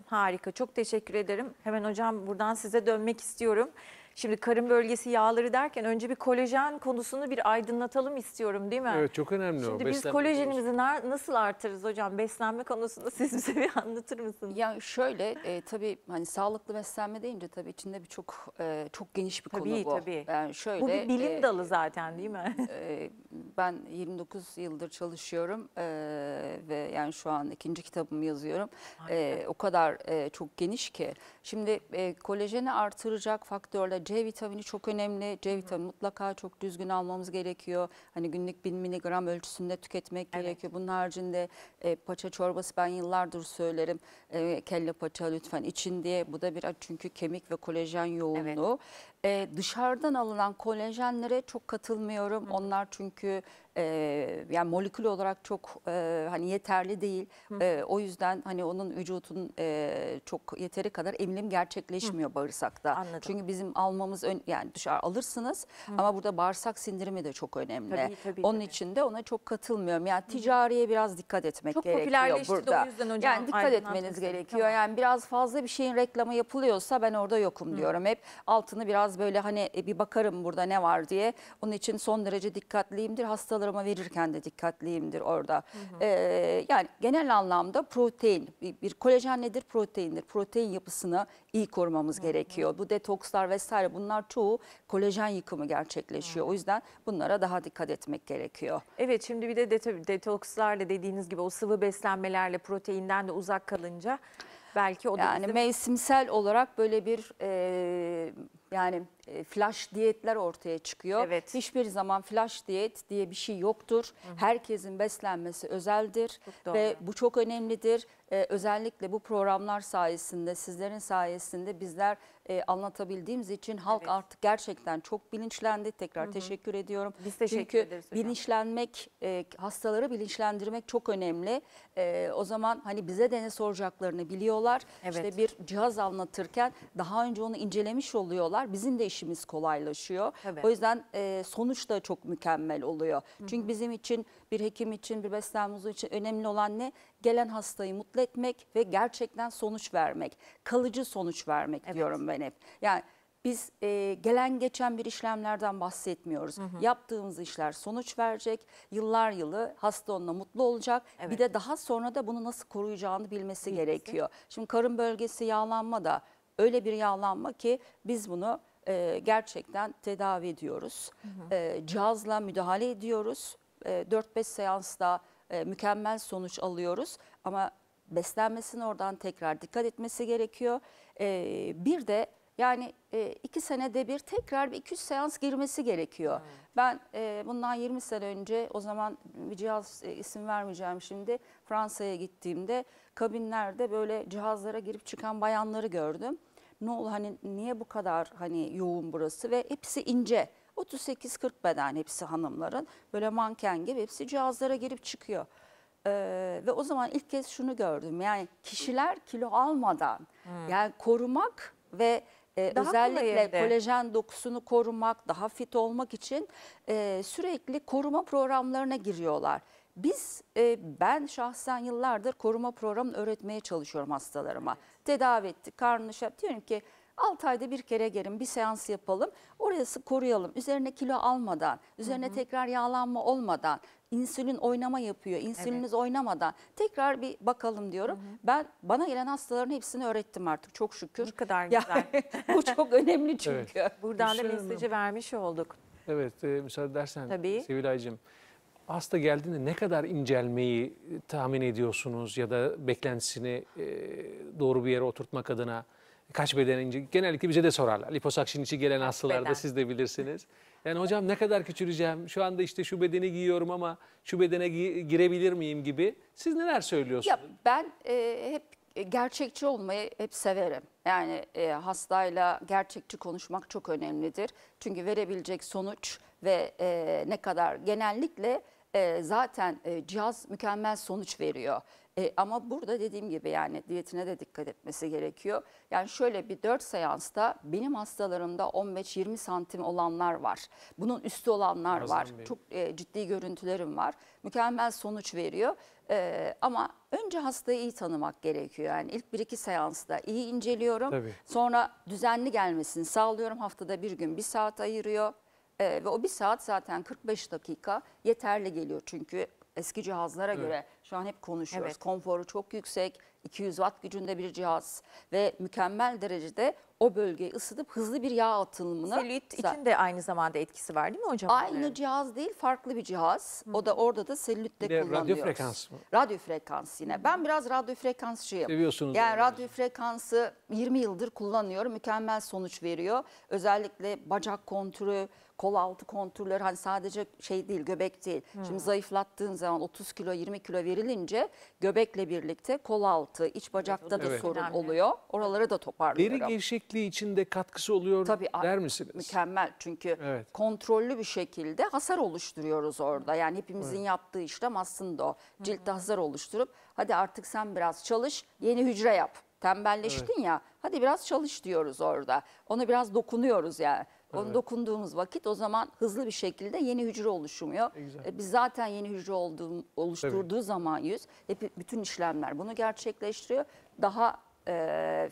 Harika çok teşekkür ederim. Hemen hocam buradan size dönmek istiyorum. Şimdi karın bölgesi yağları derken önce bir kolajen konusunu bir aydınlatalım istiyorum değil mi? Evet çok önemli Şimdi o. Şimdi biz kolajenimizi konusu. nasıl artırırız hocam? Beslenme konusunda siz bize bir anlatır mısınız? Yani şöyle e, tabii hani sağlıklı beslenme deyince tabii içinde birçok e, çok geniş bir tabii, konu bu. Tabii tabii. Yani şöyle, bu bir bilim e, dalı zaten değil mi? E, ben 29 yıldır çalışıyorum e, ve yani şu an ikinci kitabımı yazıyorum. E, o kadar e, çok geniş ki. Şimdi e, kolajeni artıracak faktörler C vitamini çok önemli. C vitamini mutlaka çok düzgün almamız gerekiyor. Hani günlük 1000 miligram ölçüsünde tüketmek evet. gerekiyor. Bunun haricinde e, paça çorbası ben yıllardır söylerim. E, kelle paça lütfen için diye. Bu da biraz çünkü kemik ve kolajen yoğunluğu. Ee, dışarıdan alınan kolajenlere çok katılmıyorum. Hı. Onlar çünkü e, yani molekül olarak çok e, hani yeterli değil. E, o yüzden hani onun vücutun e, çok yeteri kadar emilim gerçekleşmiyor Hı. bağırsakta. Anladım. Çünkü bizim almamız ön, yani dışarı alırsınız Hı. ama burada bağırsak sindirimi de çok önemli. Tabii, tabii, onun tabii. için de ona çok katılmıyorum. Yani ticariye biraz dikkat etmek çok gerekiyor burada. o yüzden hocam. Yani dikkat etmeniz gerekiyor. Tamam. Yani biraz fazla bir şeyin reklamı yapılıyorsa ben orada yokum Hı. diyorum. Hep altını biraz biraz böyle hani e, bir bakarım burada ne var diye. Onun için son derece dikkatliyimdir. Hastalarıma verirken de dikkatliyimdir orada. Hı hı. Ee, yani genel anlamda protein, bir, bir kolajen nedir? Proteindir. Protein yapısını iyi korumamız hı hı. gerekiyor. Bu detokslar vesaire bunlar çoğu kolajen yıkımı gerçekleşiyor. hı. O yüzden bunlara daha dikkat etmek gerekiyor. Evet şimdi bir de detokslarla dediğiniz gibi o sıvı beslenmelerle proteinden de uzak kalınca Belki o da yani bizim... mevsimsel olarak böyle bir e, yani e, flash diyetler ortaya çıkıyor. Evet. Hiçbir zaman flash diyet diye bir şey yoktur. Hı. Herkesin beslenmesi özeldir ve bu çok önemlidir. Ee, özellikle bu programlar sayesinde sizlerin sayesinde bizler e, anlatabildiğimiz için halk evet. artık gerçekten çok bilinçlendi. Tekrar hı hı. teşekkür ediyorum. Biz teşekkür Çünkü ederiz hocam. bilinçlenmek, e, hastaları bilinçlendirmek çok önemli. E, o zaman hani bize de ne soracaklarını biliyorlar. Evet. İşte bir cihaz anlatırken daha önce onu incelemiş oluyorlar. Bizim de işimiz kolaylaşıyor. Evet. O yüzden sonuç da çok mükemmel oluyor. Hı hı. Çünkü bizim için bir hekim için, bir beslenme için önemli olan ne? gelen hastayı mutlu etmek ve gerçekten sonuç vermek, kalıcı sonuç vermek evet. diyorum ben hep. Yani biz e, gelen geçen bir işlemlerden bahsetmiyoruz. Hı hı. Yaptığımız işler sonuç verecek. Yıllar yılı hasta onunla mutlu olacak. Evet. Bir de daha sonra da bunu nasıl koruyacağını bilmesi Bilmesi. gerekiyor. Şimdi karın bölgesi yağlanma da öyle bir yağlanma ki biz bunu e, gerçekten tedavi ediyoruz. Hı hı. E, cihazla müdahale ediyoruz. E, 4-5 seansta e, mükemmel sonuç alıyoruz. Ama beslenmesini oradan tekrar dikkat etmesi gerekiyor. E, bir de yani e, iki senede bir tekrar bir 200 seans girmesi gerekiyor. Hmm. Ben e, bundan 20 sene önce o zaman bir cihaz isim vermeyeceğim şimdi Fransa'ya gittiğimde kabinlerde böyle cihazlara girip çıkan bayanları gördüm. Ne ol hani niye bu kadar hani yoğun burası ve hepsi ince. 38-40 beden hepsi hanımların. Böyle manken gibi hepsi cihazlara girip çıkıyor. Ee, ve o zaman ilk kez şunu gördüm. Yani kişiler kilo almadan hmm. yani korumak ve e, özellikle kolajen dokusunu korumak, daha fit olmak için e, sürekli koruma programlarına giriyorlar. Biz, e, ben şahsen yıllardır koruma programını öğretmeye çalışıyorum hastalarıma. Evet. Tedavi ettik, karnını şap. Şey diyorum ki 6 ayda bir kere gelin bir seans yapalım. Orası koruyalım. Üzerine kilo almadan, üzerine hı hı. tekrar yağlanma olmadan, insülin oynama yapıyor. İnsülininiz evet. oynamadan tekrar bir bakalım diyorum. Hı hı. Ben bana gelen hastaların hepsini öğrettim artık çok şükür. Ne kadar güzel. Yani, bu çok önemli çünkü. Evet. Buradan da mesajı vermiş olduk. Evet e, müsaade edersen Tabii. Sevilay'cığım. Hasta geldiğinde ne kadar incelmeyi tahmin ediyorsunuz ya da beklentisini e, doğru bir yere oturtmak adına? kaç beden ince? Genellikle bize de sorarlar. Liposakşın içi gelen hastalarda siz de bilirsiniz. Yani hocam ne kadar küçüleceğim? Şu anda işte şu bedeni giyiyorum ama şu bedene gi girebilir miyim gibi. Siz neler söylüyorsunuz? Ya ben e, hep gerçekçi olmayı hep severim. Yani e, hastayla gerçekçi konuşmak çok önemlidir. Çünkü verebilecek sonuç ve e, ne kadar genellikle e, zaten e, cihaz mükemmel sonuç veriyor. E, ama burada dediğim gibi yani diyetine de dikkat etmesi gerekiyor. Yani şöyle bir 4 seansta benim hastalarımda 15-20 santim olanlar var. Bunun üstü olanlar Azam var. Bey. Çok e, ciddi görüntülerim var. Mükemmel sonuç veriyor. E, ama önce hastayı iyi tanımak gerekiyor. Yani ilk 1-2 seansta iyi inceliyorum. Tabii. Sonra düzenli gelmesini sağlıyorum. Haftada bir gün bir saat ayırıyor. E, ve o bir saat zaten 45 dakika yeterli geliyor çünkü eski cihazlara evet. göre şu an hep konuşuyoruz. Evet. Konforu çok yüksek, 200 watt gücünde bir cihaz ve mükemmel derecede o bölgeyi ısıtıp hızlı bir yağ atılımına. Selülit için de aynı zamanda etkisi var değil mi hocam? Aynı evet. cihaz değil farklı bir cihaz. O da orada da selülit de kullanılıyor. Radyo frekans mı? Radyo frekans yine. Ben biraz radyo frekansçıyım. Seviyorsunuz. Yani radyo frekansı 20 yıldır kullanıyorum. Mükemmel sonuç veriyor. Özellikle bacak kontürü, kol altı konturları hani sadece şey değil göbek değil. Hmm. Şimdi zayıflattığın zaman 30 kilo 20 kilo verilince göbekle birlikte kol altı iç bacakta da evet. sorun önemli. oluyor. Oraları da toparlıyorum. Deri gevşekliği için de katkısı oluyor Tabii, der misiniz? Mükemmel çünkü evet. kontrollü bir şekilde hasar oluşturuyoruz orada. Yani hepimizin evet. yaptığı işlem aslında o. Ciltte hasar oluşturup hadi artık sen biraz çalış yeni hücre yap. Tembelleştin evet. ya hadi biraz çalış diyoruz orada. Ona biraz dokunuyoruz yani. Onu evet. dokunduğumuz vakit o zaman hızlı bir şekilde yeni hücre oluşmuyor. E, biz zaten yeni hücre olduğum, oluşturduğu Tabii. zaman yüz hep bütün işlemler bunu gerçekleştiriyor. Daha e,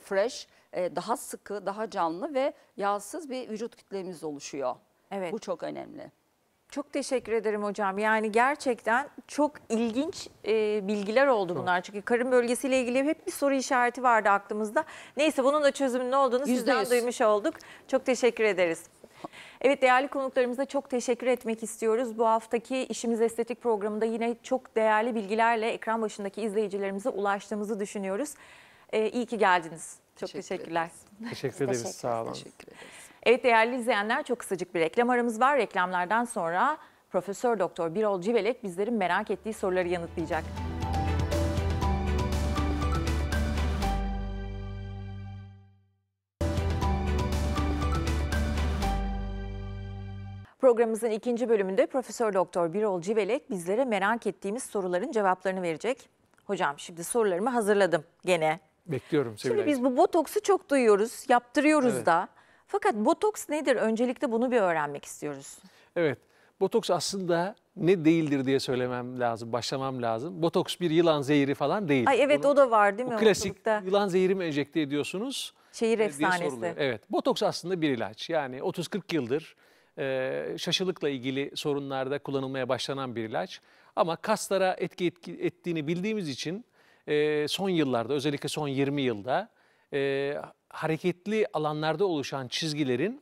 fresh, e, daha sıkı, daha canlı ve yağsız bir vücut kitlemiz oluşuyor. Evet. Bu çok önemli. Çok teşekkür ederim hocam. Yani gerçekten çok ilginç e, bilgiler oldu çok. bunlar. Çünkü karın bölgesiyle ilgili hep bir soru işareti vardı aklımızda. Neyse bunun da çözümünün olduğunu %100. sizden duymuş olduk. Çok teşekkür ederiz. Evet değerli konuklarımıza çok teşekkür etmek istiyoruz. Bu haftaki İşimiz Estetik programında yine çok değerli bilgilerle ekran başındaki izleyicilerimize ulaştığımızı düşünüyoruz. Ee, iyi ki geldiniz. Çok teşekkür teşekkürler. Teşekkür ederiz. Teşekkür ederiz. Sağ olun. Teşekkür ederiz. Evet değerli izleyenler çok kısacık bir reklam aramız var. Reklamlardan sonra Profesör Doktor Birol Civelek bizlerin merak ettiği soruları yanıtlayacak. Programımızın ikinci bölümünde Profesör Doktor Birol Civelek bizlere merak ettiğimiz soruların cevaplarını verecek. Hocam şimdi sorularımı hazırladım gene. Bekliyorum sevgili. Şimdi biz bu botoksu çok duyuyoruz, yaptırıyoruz evet. da. Fakat botoks nedir? Öncelikle bunu bir öğrenmek istiyoruz. Evet. Botoks aslında ne değildir diye söylemem lazım, başlamam lazım. Botoks bir yılan zehri falan değil. Ay evet Onu, o da var değil mi? O klasik ortalıkta? yılan zehri mi enjekte ediyorsunuz? Şehir e, efsanesi. Evet. Botoks aslında bir ilaç. Yani 30-40 yıldır e, şaşılıkla ilgili sorunlarda kullanılmaya başlanan bir ilaç. Ama kaslara etki, etki ettiğini bildiğimiz için e, son yıllarda özellikle son 20 yılda e, hareketli alanlarda oluşan çizgilerin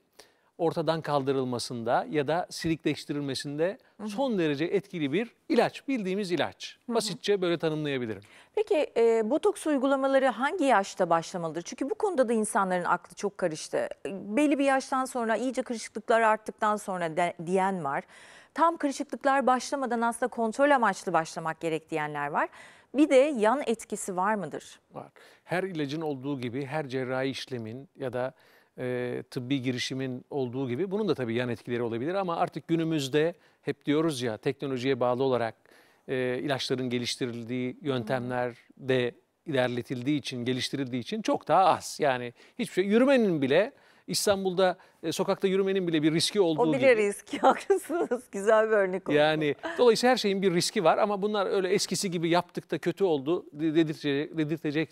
ortadan kaldırılmasında ya da silikleştirilmesinde hı hı. son derece etkili bir ilaç, bildiğimiz ilaç. Basitçe hı hı. böyle tanımlayabilirim. Peki e, botoks uygulamaları hangi yaşta başlamalıdır? Çünkü bu konuda da insanların aklı çok karıştı. E, belli bir yaştan sonra iyice kırışıklıklar arttıktan sonra de, diyen var. Tam kırışıklıklar başlamadan aslında kontrol amaçlı başlamak gerek diyenler var. Bir de yan etkisi var mıdır? Var. Her ilacın olduğu gibi her cerrahi işlemin ya da e, tıbbi girişimin olduğu gibi bunun da tabii yan etkileri olabilir ama artık günümüzde hep diyoruz ya teknolojiye bağlı olarak e, ilaçların geliştirildiği yöntemler de ilerletildiği için, geliştirildiği için çok daha az. Yani hiçbir şey yürümenin bile İstanbul'da e, sokakta yürümenin bile bir riski olduğu O bile gibi. risk. Haklısınız. Güzel bir örnek oldu. Yani dolayısıyla her şeyin bir riski var ama bunlar öyle eskisi gibi yaptık da kötü oldu dedirtecek, dedirtecek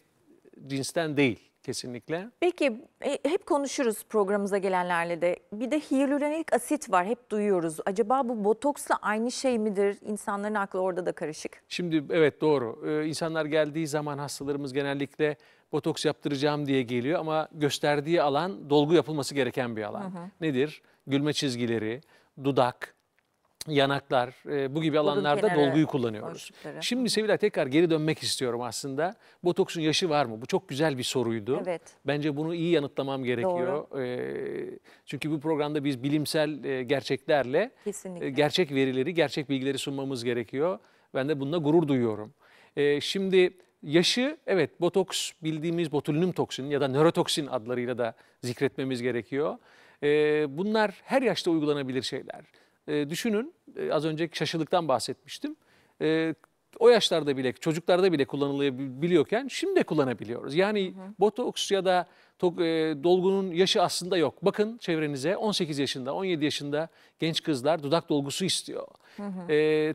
cinsten değil. Kesinlikle. Peki e, hep konuşuruz programımıza gelenlerle de. Bir de hyaluronik asit var hep duyuyoruz. Acaba bu botoksla aynı şey midir? İnsanların aklı orada da karışık. Şimdi evet doğru. Ee, insanlar geldiği zaman hastalarımız genellikle botoks yaptıracağım diye geliyor ama gösterdiği alan dolgu yapılması gereken bir alan. Hı hı. Nedir? Gülme çizgileri, dudak, yanaklar e, bu gibi alanlarda kenarı, dolguyu kullanıyoruz. Boşlukları. Şimdi Sevilla tekrar geri dönmek istiyorum aslında. Botoksun yaşı var mı? Bu çok güzel bir soruydu. Evet. Bence bunu iyi yanıtlamam gerekiyor. Doğru. E, çünkü bu programda biz bilimsel e, gerçeklerle e, gerçek verileri, gerçek bilgileri sunmamız gerekiyor. Ben de bununla gurur duyuyorum. E, şimdi yaşı evet botoks bildiğimiz botulinum toksin ya da nörotoksin adlarıyla da zikretmemiz gerekiyor. E, bunlar her yaşta uygulanabilir şeyler. E, düşünün e, az önce şaşılıktan bahsetmiştim. E, o yaşlarda bile çocuklarda bile kullanılabiliyorken şimdi de kullanabiliyoruz. Yani hı hı. botoks ya da tok, e, dolgunun yaşı aslında yok. Bakın çevrenize 18 yaşında 17 yaşında genç kızlar dudak dolgusu istiyor. Hı hı. E,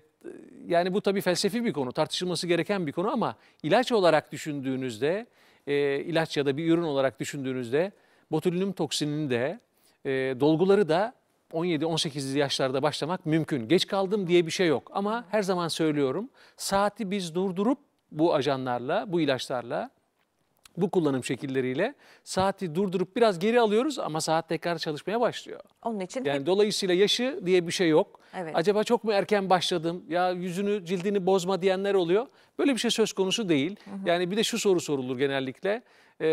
yani bu tabii felsefi bir konu tartışılması gereken bir konu ama ilaç olarak düşündüğünüzde e, ilaç ya da bir ürün olarak düşündüğünüzde botulinum toksinini de e, dolguları da 17-18 yaşlarda başlamak mümkün. Geç kaldım diye bir şey yok ama her zaman söylüyorum saati biz durdurup bu ajanlarla, bu ilaçlarla bu kullanım şekilleriyle saati durdurup biraz geri alıyoruz ama saat tekrar çalışmaya başlıyor. Onun için yani hep... dolayısıyla yaşı diye bir şey yok. Evet. Acaba çok mu erken başladım? Ya yüzünü, cildini bozma diyenler oluyor. Böyle bir şey söz konusu değil. Hı hı. Yani bir de şu soru sorulur genellikle. E,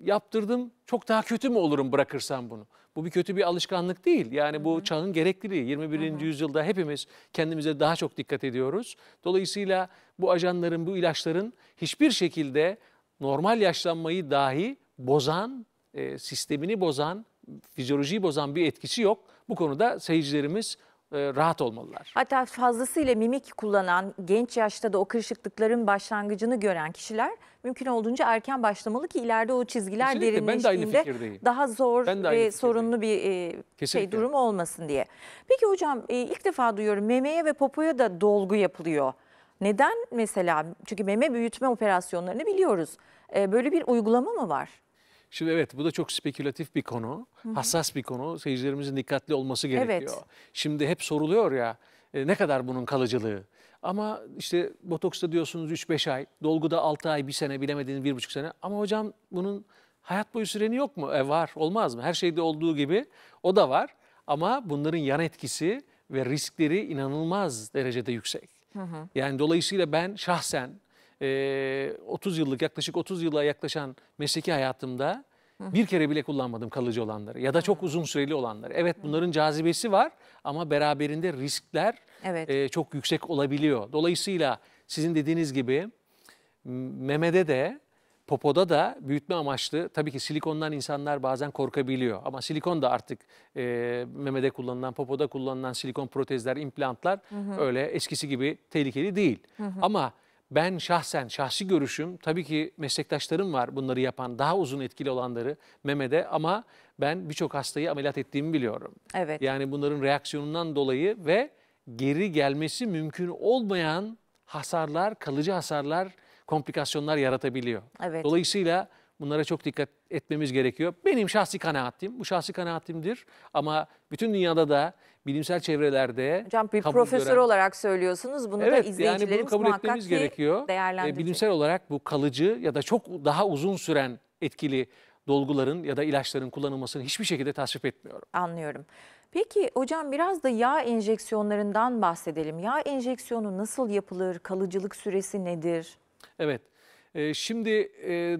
yaptırdım çok daha kötü mü olurum bırakırsam bunu? Bu bir kötü bir alışkanlık değil. Yani hı hı. bu çağın gerekliliği. 21. Hı hı. yüzyılda hepimiz kendimize daha çok dikkat ediyoruz. Dolayısıyla bu ajanların, bu ilaçların hiçbir şekilde normal yaşlanmayı dahi bozan, e, sistemini bozan, fizyolojiyi bozan bir etkisi yok. Bu konuda seyircilerimiz e, rahat olmalılar. Hatta fazlasıyla mimik kullanan, genç yaşta da o kırışıklıkların başlangıcını gören kişiler mümkün olduğunca erken başlamalı ki ileride o çizgiler Kesinlikle, derinleştiğinde de daha zor de sorunlu bir e, şey durum olmasın diye. Peki hocam e, ilk defa duyuyorum memeye ve popoya da dolgu yapılıyor. Neden mesela çünkü meme büyütme operasyonlarını biliyoruz. Ee, böyle bir uygulama mı var? Şimdi evet bu da çok spekülatif bir konu. Hı -hı. Hassas bir konu. Seyircilerimizin dikkatli olması gerekiyor. Evet. Şimdi hep soruluyor ya e, ne kadar bunun kalıcılığı? Ama işte botoksta diyorsunuz 3-5 ay, dolguda 6 ay, 1 sene bilemediğiniz 1,5 sene. Ama hocam bunun hayat boyu süreni yok mu? E var, olmaz mı? Her şeyde olduğu gibi o da var. Ama bunların yan etkisi ve riskleri inanılmaz derecede yüksek. Hı hı. Yani dolayısıyla ben şahsen e, 30 yıllık yaklaşık 30 yıla yaklaşan mesleki hayatımda hı hı. bir kere bile kullanmadım kalıcı olanları ya da çok uzun süreli olanları. Evet bunların cazibesi var ama beraberinde riskler evet. e, çok yüksek olabiliyor. Dolayısıyla sizin dediğiniz gibi Mehmet'e de Popoda da büyütme amaçlı tabii ki silikondan insanlar bazen korkabiliyor. Ama silikon da artık e, memede kullanılan, popoda kullanılan silikon protezler, implantlar hı hı. öyle eskisi gibi tehlikeli değil. Hı hı. Ama ben şahsen, şahsi görüşüm tabii ki meslektaşlarım var bunları yapan daha uzun etkili olanları memede ama ben birçok hastayı ameliyat ettiğimi biliyorum. Evet. Yani bunların reaksiyonundan dolayı ve geri gelmesi mümkün olmayan hasarlar, kalıcı hasarlar komplikasyonlar yaratabiliyor. Evet. Dolayısıyla bunlara çok dikkat etmemiz gerekiyor. Benim şahsi kanaatim, bu şahsi kanaatimdir ama bütün dünyada da bilimsel çevrelerde Hocam bir profesör gören, olarak söylüyorsunuz. Bunu evet, da izleyicilerimiz yani bunu kabul etmemiz gerekiyor. E, bilimsel olarak bu kalıcı ya da çok daha uzun süren etkili dolguların ya da ilaçların kullanılmasını hiçbir şekilde tasvip etmiyorum. Anlıyorum. Peki hocam biraz da yağ enjeksiyonlarından bahsedelim. Yağ enjeksiyonu nasıl yapılır? Kalıcılık süresi nedir? Evet. E, şimdi e,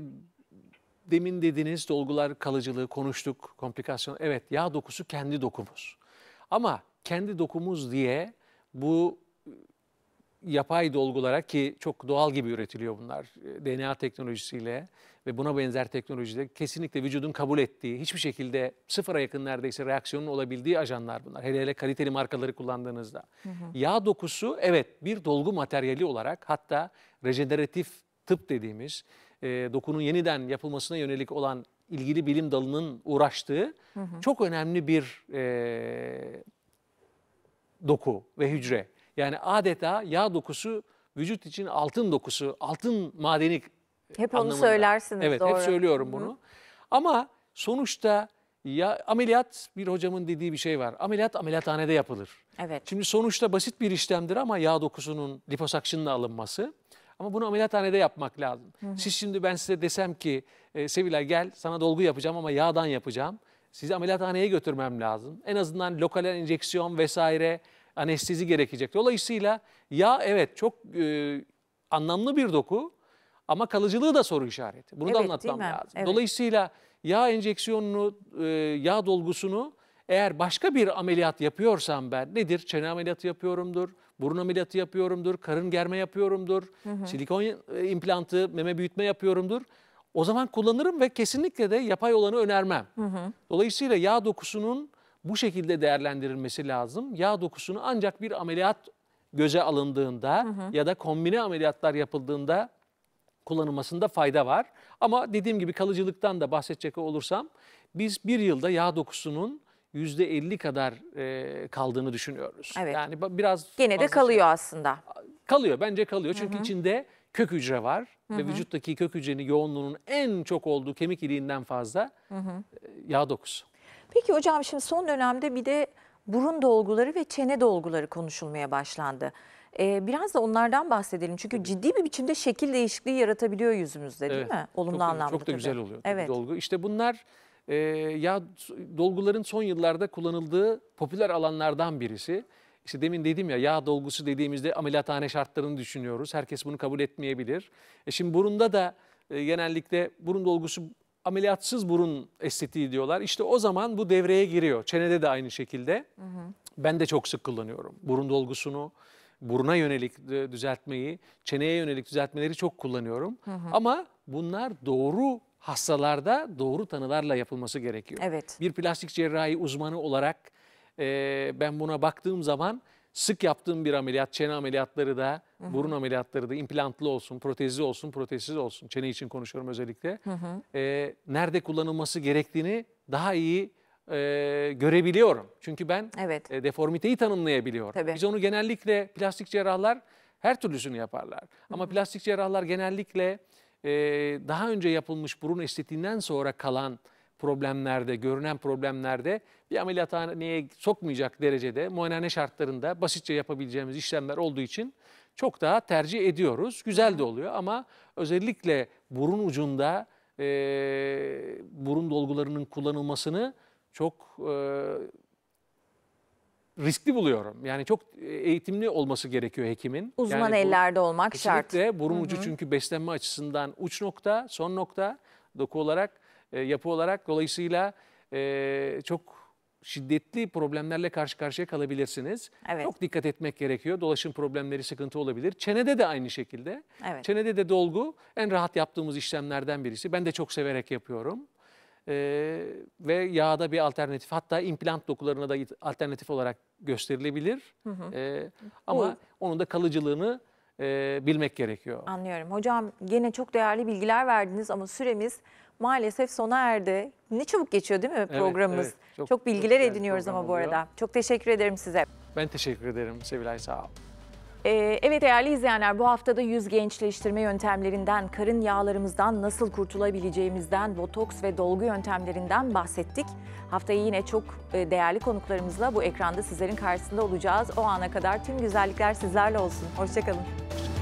demin dediniz dolgular kalıcılığı konuştuk, komplikasyon. Evet yağ dokusu kendi dokumuz. Ama kendi dokumuz diye bu e, yapay dolgulara ki çok doğal gibi üretiliyor bunlar e, DNA teknolojisiyle ve buna benzer teknolojide kesinlikle vücudun kabul ettiği, hiçbir şekilde sıfıra yakın neredeyse reaksiyonun olabildiği ajanlar bunlar. Hele hele kaliteli markaları kullandığınızda. Hı hı. Yağ dokusu evet bir dolgu materyali olarak hatta rejeneratif tıp dediğimiz e, dokunun yeniden yapılmasına yönelik olan ilgili bilim dalının uğraştığı hı hı. çok önemli bir e, doku ve hücre. Yani adeta yağ dokusu vücut için altın dokusu, altın madeni hep anlamında. onu söylersiniz evet, doğru. Evet hep söylüyorum bunu. Hı. Ama sonuçta ya ameliyat bir hocamın dediği bir şey var. Ameliyat ameliyathanede yapılır. Evet. Şimdi sonuçta basit bir işlemdir ama yağ dokusunun liposakşınla alınması. Ama bunu ameliyathanede yapmak lazım. Hı hı. Siz şimdi ben size desem ki e, Sevilay gel sana dolgu yapacağım ama yağdan yapacağım. Sizi ameliyathaneye götürmem lazım. En azından lokal enjeksiyon vesaire anestezi gerekecek. Dolayısıyla yağ evet çok e, anlamlı bir doku ama kalıcılığı da soru işareti. Bunu evet, da anlatmam lazım. Evet. Dolayısıyla yağ enjeksiyonunu, e, yağ dolgusunu eğer başka bir ameliyat yapıyorsam ben nedir? Çene ameliyatı yapıyorumdur, burun ameliyatı yapıyorumdur, karın germe yapıyorumdur, hı hı. silikon e, implantı, meme büyütme yapıyorumdur. O zaman kullanırım ve kesinlikle de yapay olanı önermem. Hı hı. Dolayısıyla yağ dokusunun bu şekilde değerlendirilmesi lazım. Yağ dokusunu ancak bir ameliyat göze alındığında hı hı. ya da kombine ameliyatlar yapıldığında kullanılmasında fayda var. Ama dediğim gibi kalıcılıktan da bahsedecek olursam biz bir yılda yağ dokusunun %50 kadar e, kaldığını düşünüyoruz. Evet. Yani biraz gene de şey- kalıyor şey. aslında. Kalıyor bence kalıyor. Çünkü Hı -hı. içinde kök hücre var Hı -hı. ve vücuttaki kök hücrenin yoğunluğunun en çok olduğu kemik iliğinden fazla Hı -hı. E, yağ dokusu. Peki hocam şimdi son dönemde bir de burun dolguları ve çene dolguları konuşulmaya başlandı. E, biraz da onlardan bahsedelim. Çünkü tabii. ciddi bir biçimde şekil değişikliği yaratabiliyor yüzümüzde değil evet, mi? Olumlu çok, anlamda Çok da tabii. güzel oluyor evet. dolgu. İşte bunlar e, yağ dolguların son yıllarda kullanıldığı popüler alanlardan birisi. İşte demin dedim ya yağ dolgusu dediğimizde ameliyathane şartlarını düşünüyoruz. Herkes bunu kabul etmeyebilir. E şimdi burunda da e, genellikle burun dolgusu ameliyatsız burun estetiği diyorlar. İşte o zaman bu devreye giriyor. Çenede de aynı şekilde. Hı hı. Ben de çok sık kullanıyorum burun dolgusunu buruna yönelik düzeltmeyi, çeneye yönelik düzeltmeleri çok kullanıyorum. Hı hı. Ama bunlar doğru hastalarda doğru tanılarla yapılması gerekiyor. Evet. Bir plastik cerrahi uzmanı olarak e, ben buna baktığım zaman sık yaptığım bir ameliyat, çene ameliyatları da, hı hı. burun ameliyatları da implantlı olsun, protezli olsun, protezsiz olsun. Çene için konuşuyorum özellikle. Hı hı. E, nerede kullanılması gerektiğini daha iyi e, görebiliyorum. Çünkü ben evet. e, deformiteyi tanımlayabiliyorum. Tabii. Biz onu genellikle plastik cerrahlar her türlüsünü yaparlar. Ama Hı plastik cerrahlar genellikle e, daha önce yapılmış burun estetiğinden sonra kalan problemlerde, görünen problemlerde bir ameliyathaneye sokmayacak derecede muayenehane şartlarında basitçe yapabileceğimiz işlemler olduğu için çok daha tercih ediyoruz. Güzel de oluyor ama özellikle burun ucunda e, burun dolgularının kullanılmasını çok e, riskli buluyorum. Yani çok eğitimli olması gerekiyor hekimin. Uzman yani ellerde bu, olmak şart. Kesinlikle burun ucu çünkü beslenme açısından uç nokta, son nokta doku olarak, e, yapı olarak. Dolayısıyla e, çok şiddetli problemlerle karşı karşıya kalabilirsiniz. Evet. Çok dikkat etmek gerekiyor. Dolaşım problemleri sıkıntı olabilir. Çenede de aynı şekilde. Evet. Çenede de dolgu en rahat yaptığımız işlemlerden birisi. Ben de çok severek yapıyorum. Ee, ve yağda bir alternatif hatta implant dokularına da alternatif olarak gösterilebilir. Hı hı. Ee, ama hı. onun da kalıcılığını e, bilmek gerekiyor. Anlıyorum. Hocam gene çok değerli bilgiler verdiniz ama süremiz maalesef sona erdi. Ne çabuk geçiyor değil mi programımız? Evet, evet. Çok, çok bilgiler çok ediniyoruz ama bu arada. Çok teşekkür ederim size. Ben teşekkür ederim Sevilay sağ olun. Ee, evet değerli izleyenler bu haftada yüz gençleştirme yöntemlerinden, karın yağlarımızdan nasıl kurtulabileceğimizden, botoks ve dolgu yöntemlerinden bahsettik. Haftayı yine çok e, değerli konuklarımızla bu ekranda sizlerin karşısında olacağız. O ana kadar tüm güzellikler sizlerle olsun. Hoşçakalın.